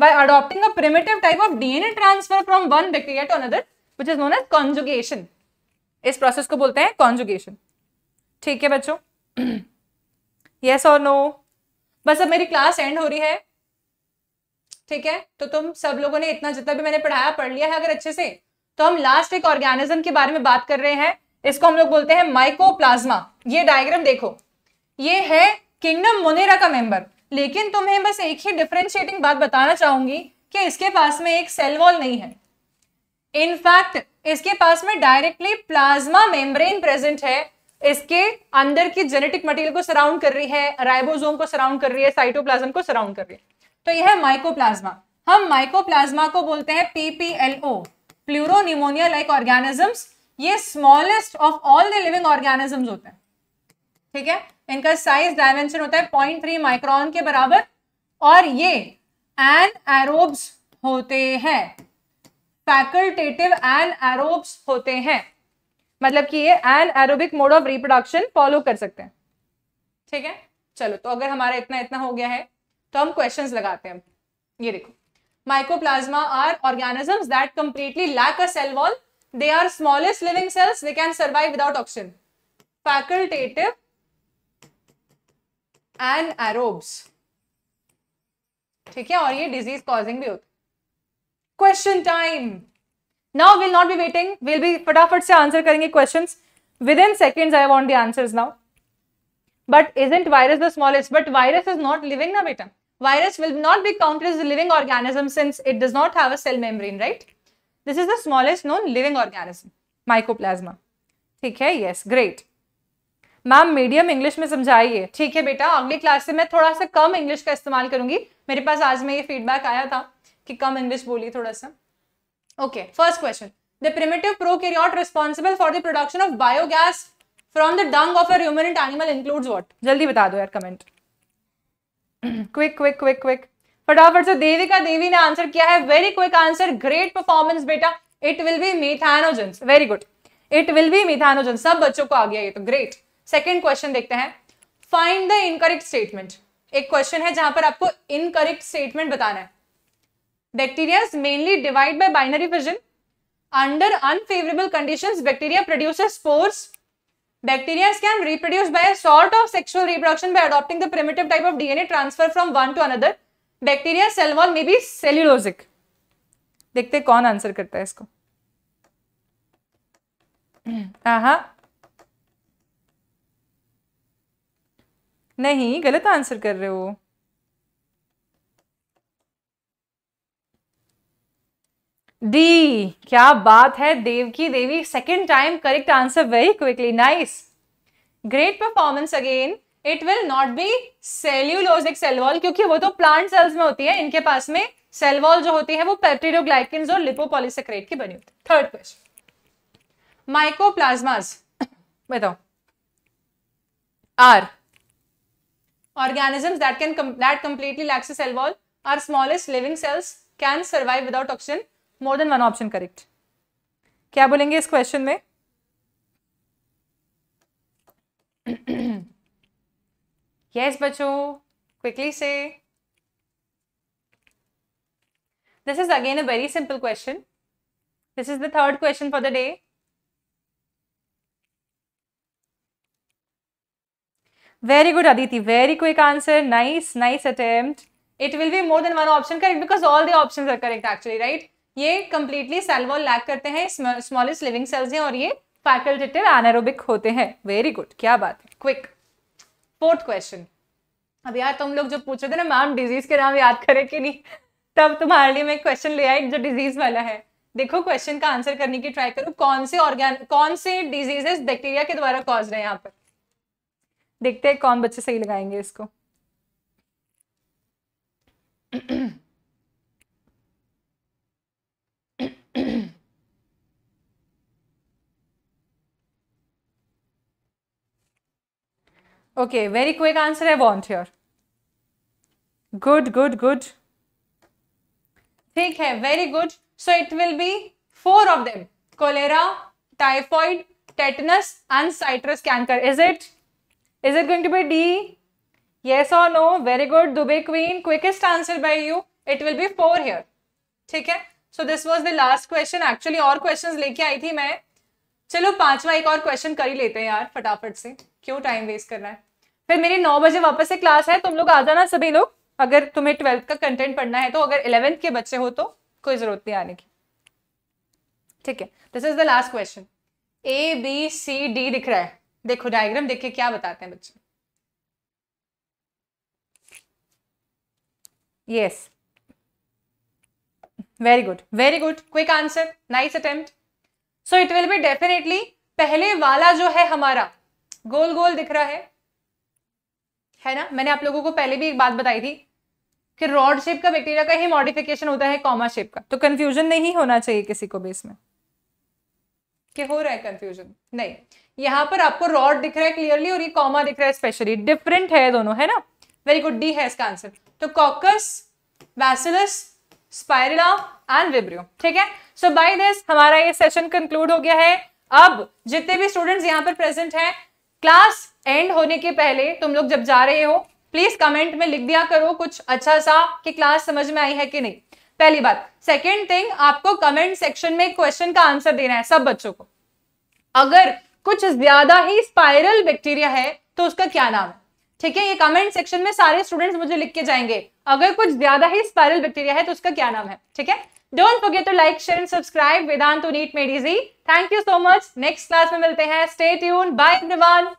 by adopting a primitive type of DNA transfer from one bacteria to another which is known as conjugation इस प्रोसेस को बोलते हैं कॉन्जुगेशन ठीक है बच्चों यस और नो बस अब मेरी क्लास एंड हो रही है ठीक है तो तुम सब लोगों ने इतना जितना भी मैंने पढ़ाया पढ़ लिया है अगर अच्छे से तो हम लास्ट एक ऑर्गेनिज्म के बारे में बात कर रहे हैं इसको हम लोग बोलते हैं माइको ये डायग्राम देखो ये है किंगडम मोनेरा का मेंबर लेकिन तुम्हें बस एक ही डिफ्रेंशिएटिंग बात बताना चाहूंगी कि इसके पास में एक सेल वॉल नहीं है इनफैक्ट इसके पास में डायरेक्टली प्लाज्मा मेम्ब्रेन प्रेजेंट है इसके अंदर की जेनेटिक मटेरियल को सराउंड कर रही है राइबोसोम को सराउंड कर रही है साइटोप्लाज्म को सराउंड कर रही है तो यह है माइकोप्लाज्मा हम माइकोप्लाज्मा को बोलते हैं पीपीएलओ निमोनिया लाइक ऑर्गेनिजम्स ये smallest of all the living organisms होते हैं ठीक है इनका साइज डायमेंशन होता है पॉइंट थ्री माइक्रॉन के बराबर और ये एन एरोब्स होते हैं फैकल्टेटिव एन एरोब्स होते हैं मतलब कि ये anaerobic mode of reproduction follow कर सकते हैं ठीक है चलो तो अगर हमारा इतना इतना हो गया है तो हम क्वेश्चन लगाते हैं ये देखो mycoplasma are organisms that completely lack a cell wall they are smallest living cells they can survive without oxygen facultative and aerobes ठीक है और ये डिजीज कॉजिंग भी होती question time now will not be waiting will be फटाफट से answer करेंगे question within second I want the answer now but isn't virus the smallest but virus is not living ना बेटा virus will not be counted as a living organism since it does not have a cell membrane, right? This is the smallest known living organism, mycoplasma. ठीक है yes great ma'am medium English में समझाइए ठीक है बेटा अगली class से मैं थोड़ा सा कम इंग्लिश का इस्तेमाल करूंगी मेरे पास आज में ये फीडबैक आया था कि कम इंग्लिश बोली थोड़ा सा okay first question the primitive pro prokaryote responsible for the production of biogas from the dung of a human and animal includes what जल्दी बता दो यार comment quick quick quick quick फटाफट से देविका देवी ने आंसर किया है very quick answer great performance बेटा it will be methanogen very good it will be methanogen सब बच्चों को आ गया ये तो ग्रेट सेकेंड क्वेश्चन देखते हैं फाइंड द इनकरेक्ट स्टेटमेंट एक क्वेश्चन है जहां पर आपको इनकरेक्ट स्टेटमेंट बताना है bacteria mainly divide by binary fission under unfavourable conditions bacteria produces spores Bacteria can reproduce by a sort of sexual reproduction by adopting the primitive type of DNA transfer from one to another. Bacteria cell wall may be cellulosic. देखते कौन answer करता है इसको हाँ नहीं गलत answer कर रहे हो डी क्या बात है देव की Devi second time correct answer very quickly nice great performance again it will not be cellulosic cell wall क्योंकि वो तो प्लांट सेल्स में होती है इनके पास में सेलवॉल जो होती है वो पेप्टिडोग्लाइकिन और लिपोपोलिसक्रेट की बनी होती है थर्ड क्वेश्चन प्लाज्माज बताओ are organisms that can that completely lacks cell wall are smallest living cells can survive without oxygen more than one option correct क्या बोलेंगे इस क्वेश्चन में यस (clears throat) बच्चों क्विकली से this is again a very simple question this is the third question for the day very good Aditi very quick answer nice nice attempt it will be more than one option correct because all the option are correct actually right ये completely cell wall lack करते हैं smallest living sales हैं और ये facultative anaerobic होते हैं very good क्या बात है क्विक फोर्थ क्वेश्चन अब यार तुम लोग जो पूछ रहे थे ना मैम डिजीज के नाम याद करें कि नहीं तब तुम्हारे लिए मैं क्वेश्चन ले आई जो डिजीज वाला है देखो क्वेश्चन का आंसर करने की ट्राई करो कौन से ऑर्गेन कौन से डिजीजेस बैक्टीरिया के द्वारा कॉज रहे हैं यहाँ पर देखते हैं कौन बच्चे सही लगाएंगे इसको (clears throat) okay, very quick answer I want here. Good, good, good. ठीक है very good. So it will be four of them. Cholera, typhoid, tetanus and citrus canker. Is it? Is it going to be D? Yes or no? Very good. Dubey Queen. Quickest answer by you. It will be four here. ठीक है so this was the last question actually और question लेके आई थी मैं चलो पांचवा एक और क्वेश्चन कर ही लेते हैं यार फटाफट से क्यों टाइम वेस्ट करना है फिर मेरी नौ बजे वापस से क्लास है तुम लोग आ जाना सभी लोग अगर तुम्हें ट्वेल्थ का कंटेंट पढ़ना है तो अगर इलेवेंथ के बच्चे हो तो कोई जरूरत नहीं आने की ठीक है this is the last question A B C D दिख रहा है देखो डायग्राम देखिए क्या बताते हैं बच्चे yes very good very good quick answer nice attempt so it will be definitely पहले वाला जो है हमारा गोल गोल दिख रहा है है ना मैंने आप लोगों को पहले भी एक बात बताई थी कि रॉड शेप का बैक्टीरिया का ही मॉडिफिकेशन होता है कॉमा शेप का तो कंफ्यूजन नहीं होना चाहिए किसी को भी इसमें कि हो रहा है कंफ्यूजन नहीं यहां पर आपको रॉड दिख रहा है क्लियरली और ये कॉमा दिख रहा है स्पेशली डिफरेंट है दोनों है ना वेरी गुड डी है इसका आंसर तो coccus bacillus spirilla and vibrio ठीक है सो बाई दिस हमारा ये सेशन कंक्लूड हो गया है अब जितने भी स्टूडेंट्स यहाँ पर प्रेजेंट हैं क्लास एंड होने के पहले तुम लोग जब जा रहे हो प्लीज कमेंट में लिख दिया करो कुछ अच्छा सा कि क्लास समझ में आई है कि नहीं पहली बात सेकेंड थिंग आपको कमेंट सेक्शन में क्वेश्चन का आंसर देना है सब बच्चों को अगर कुछ ज्यादा ही स्पाइरल बैक्टीरिया है तो उसका क्या नाम है ठीक है ये कमेंट सेक्शन में सारे स्टूडेंट्स मुझे लिख के जाएंगे अगर कुछ ज्यादा ही स्पायरल बैक्टीरिया है तो उसका क्या नाम है ठीक है don't forget to like share and subscribe Vedantu NEET made easy thank you so much next class में मिलते हैं स्टे ट्यून बाय एवरीवन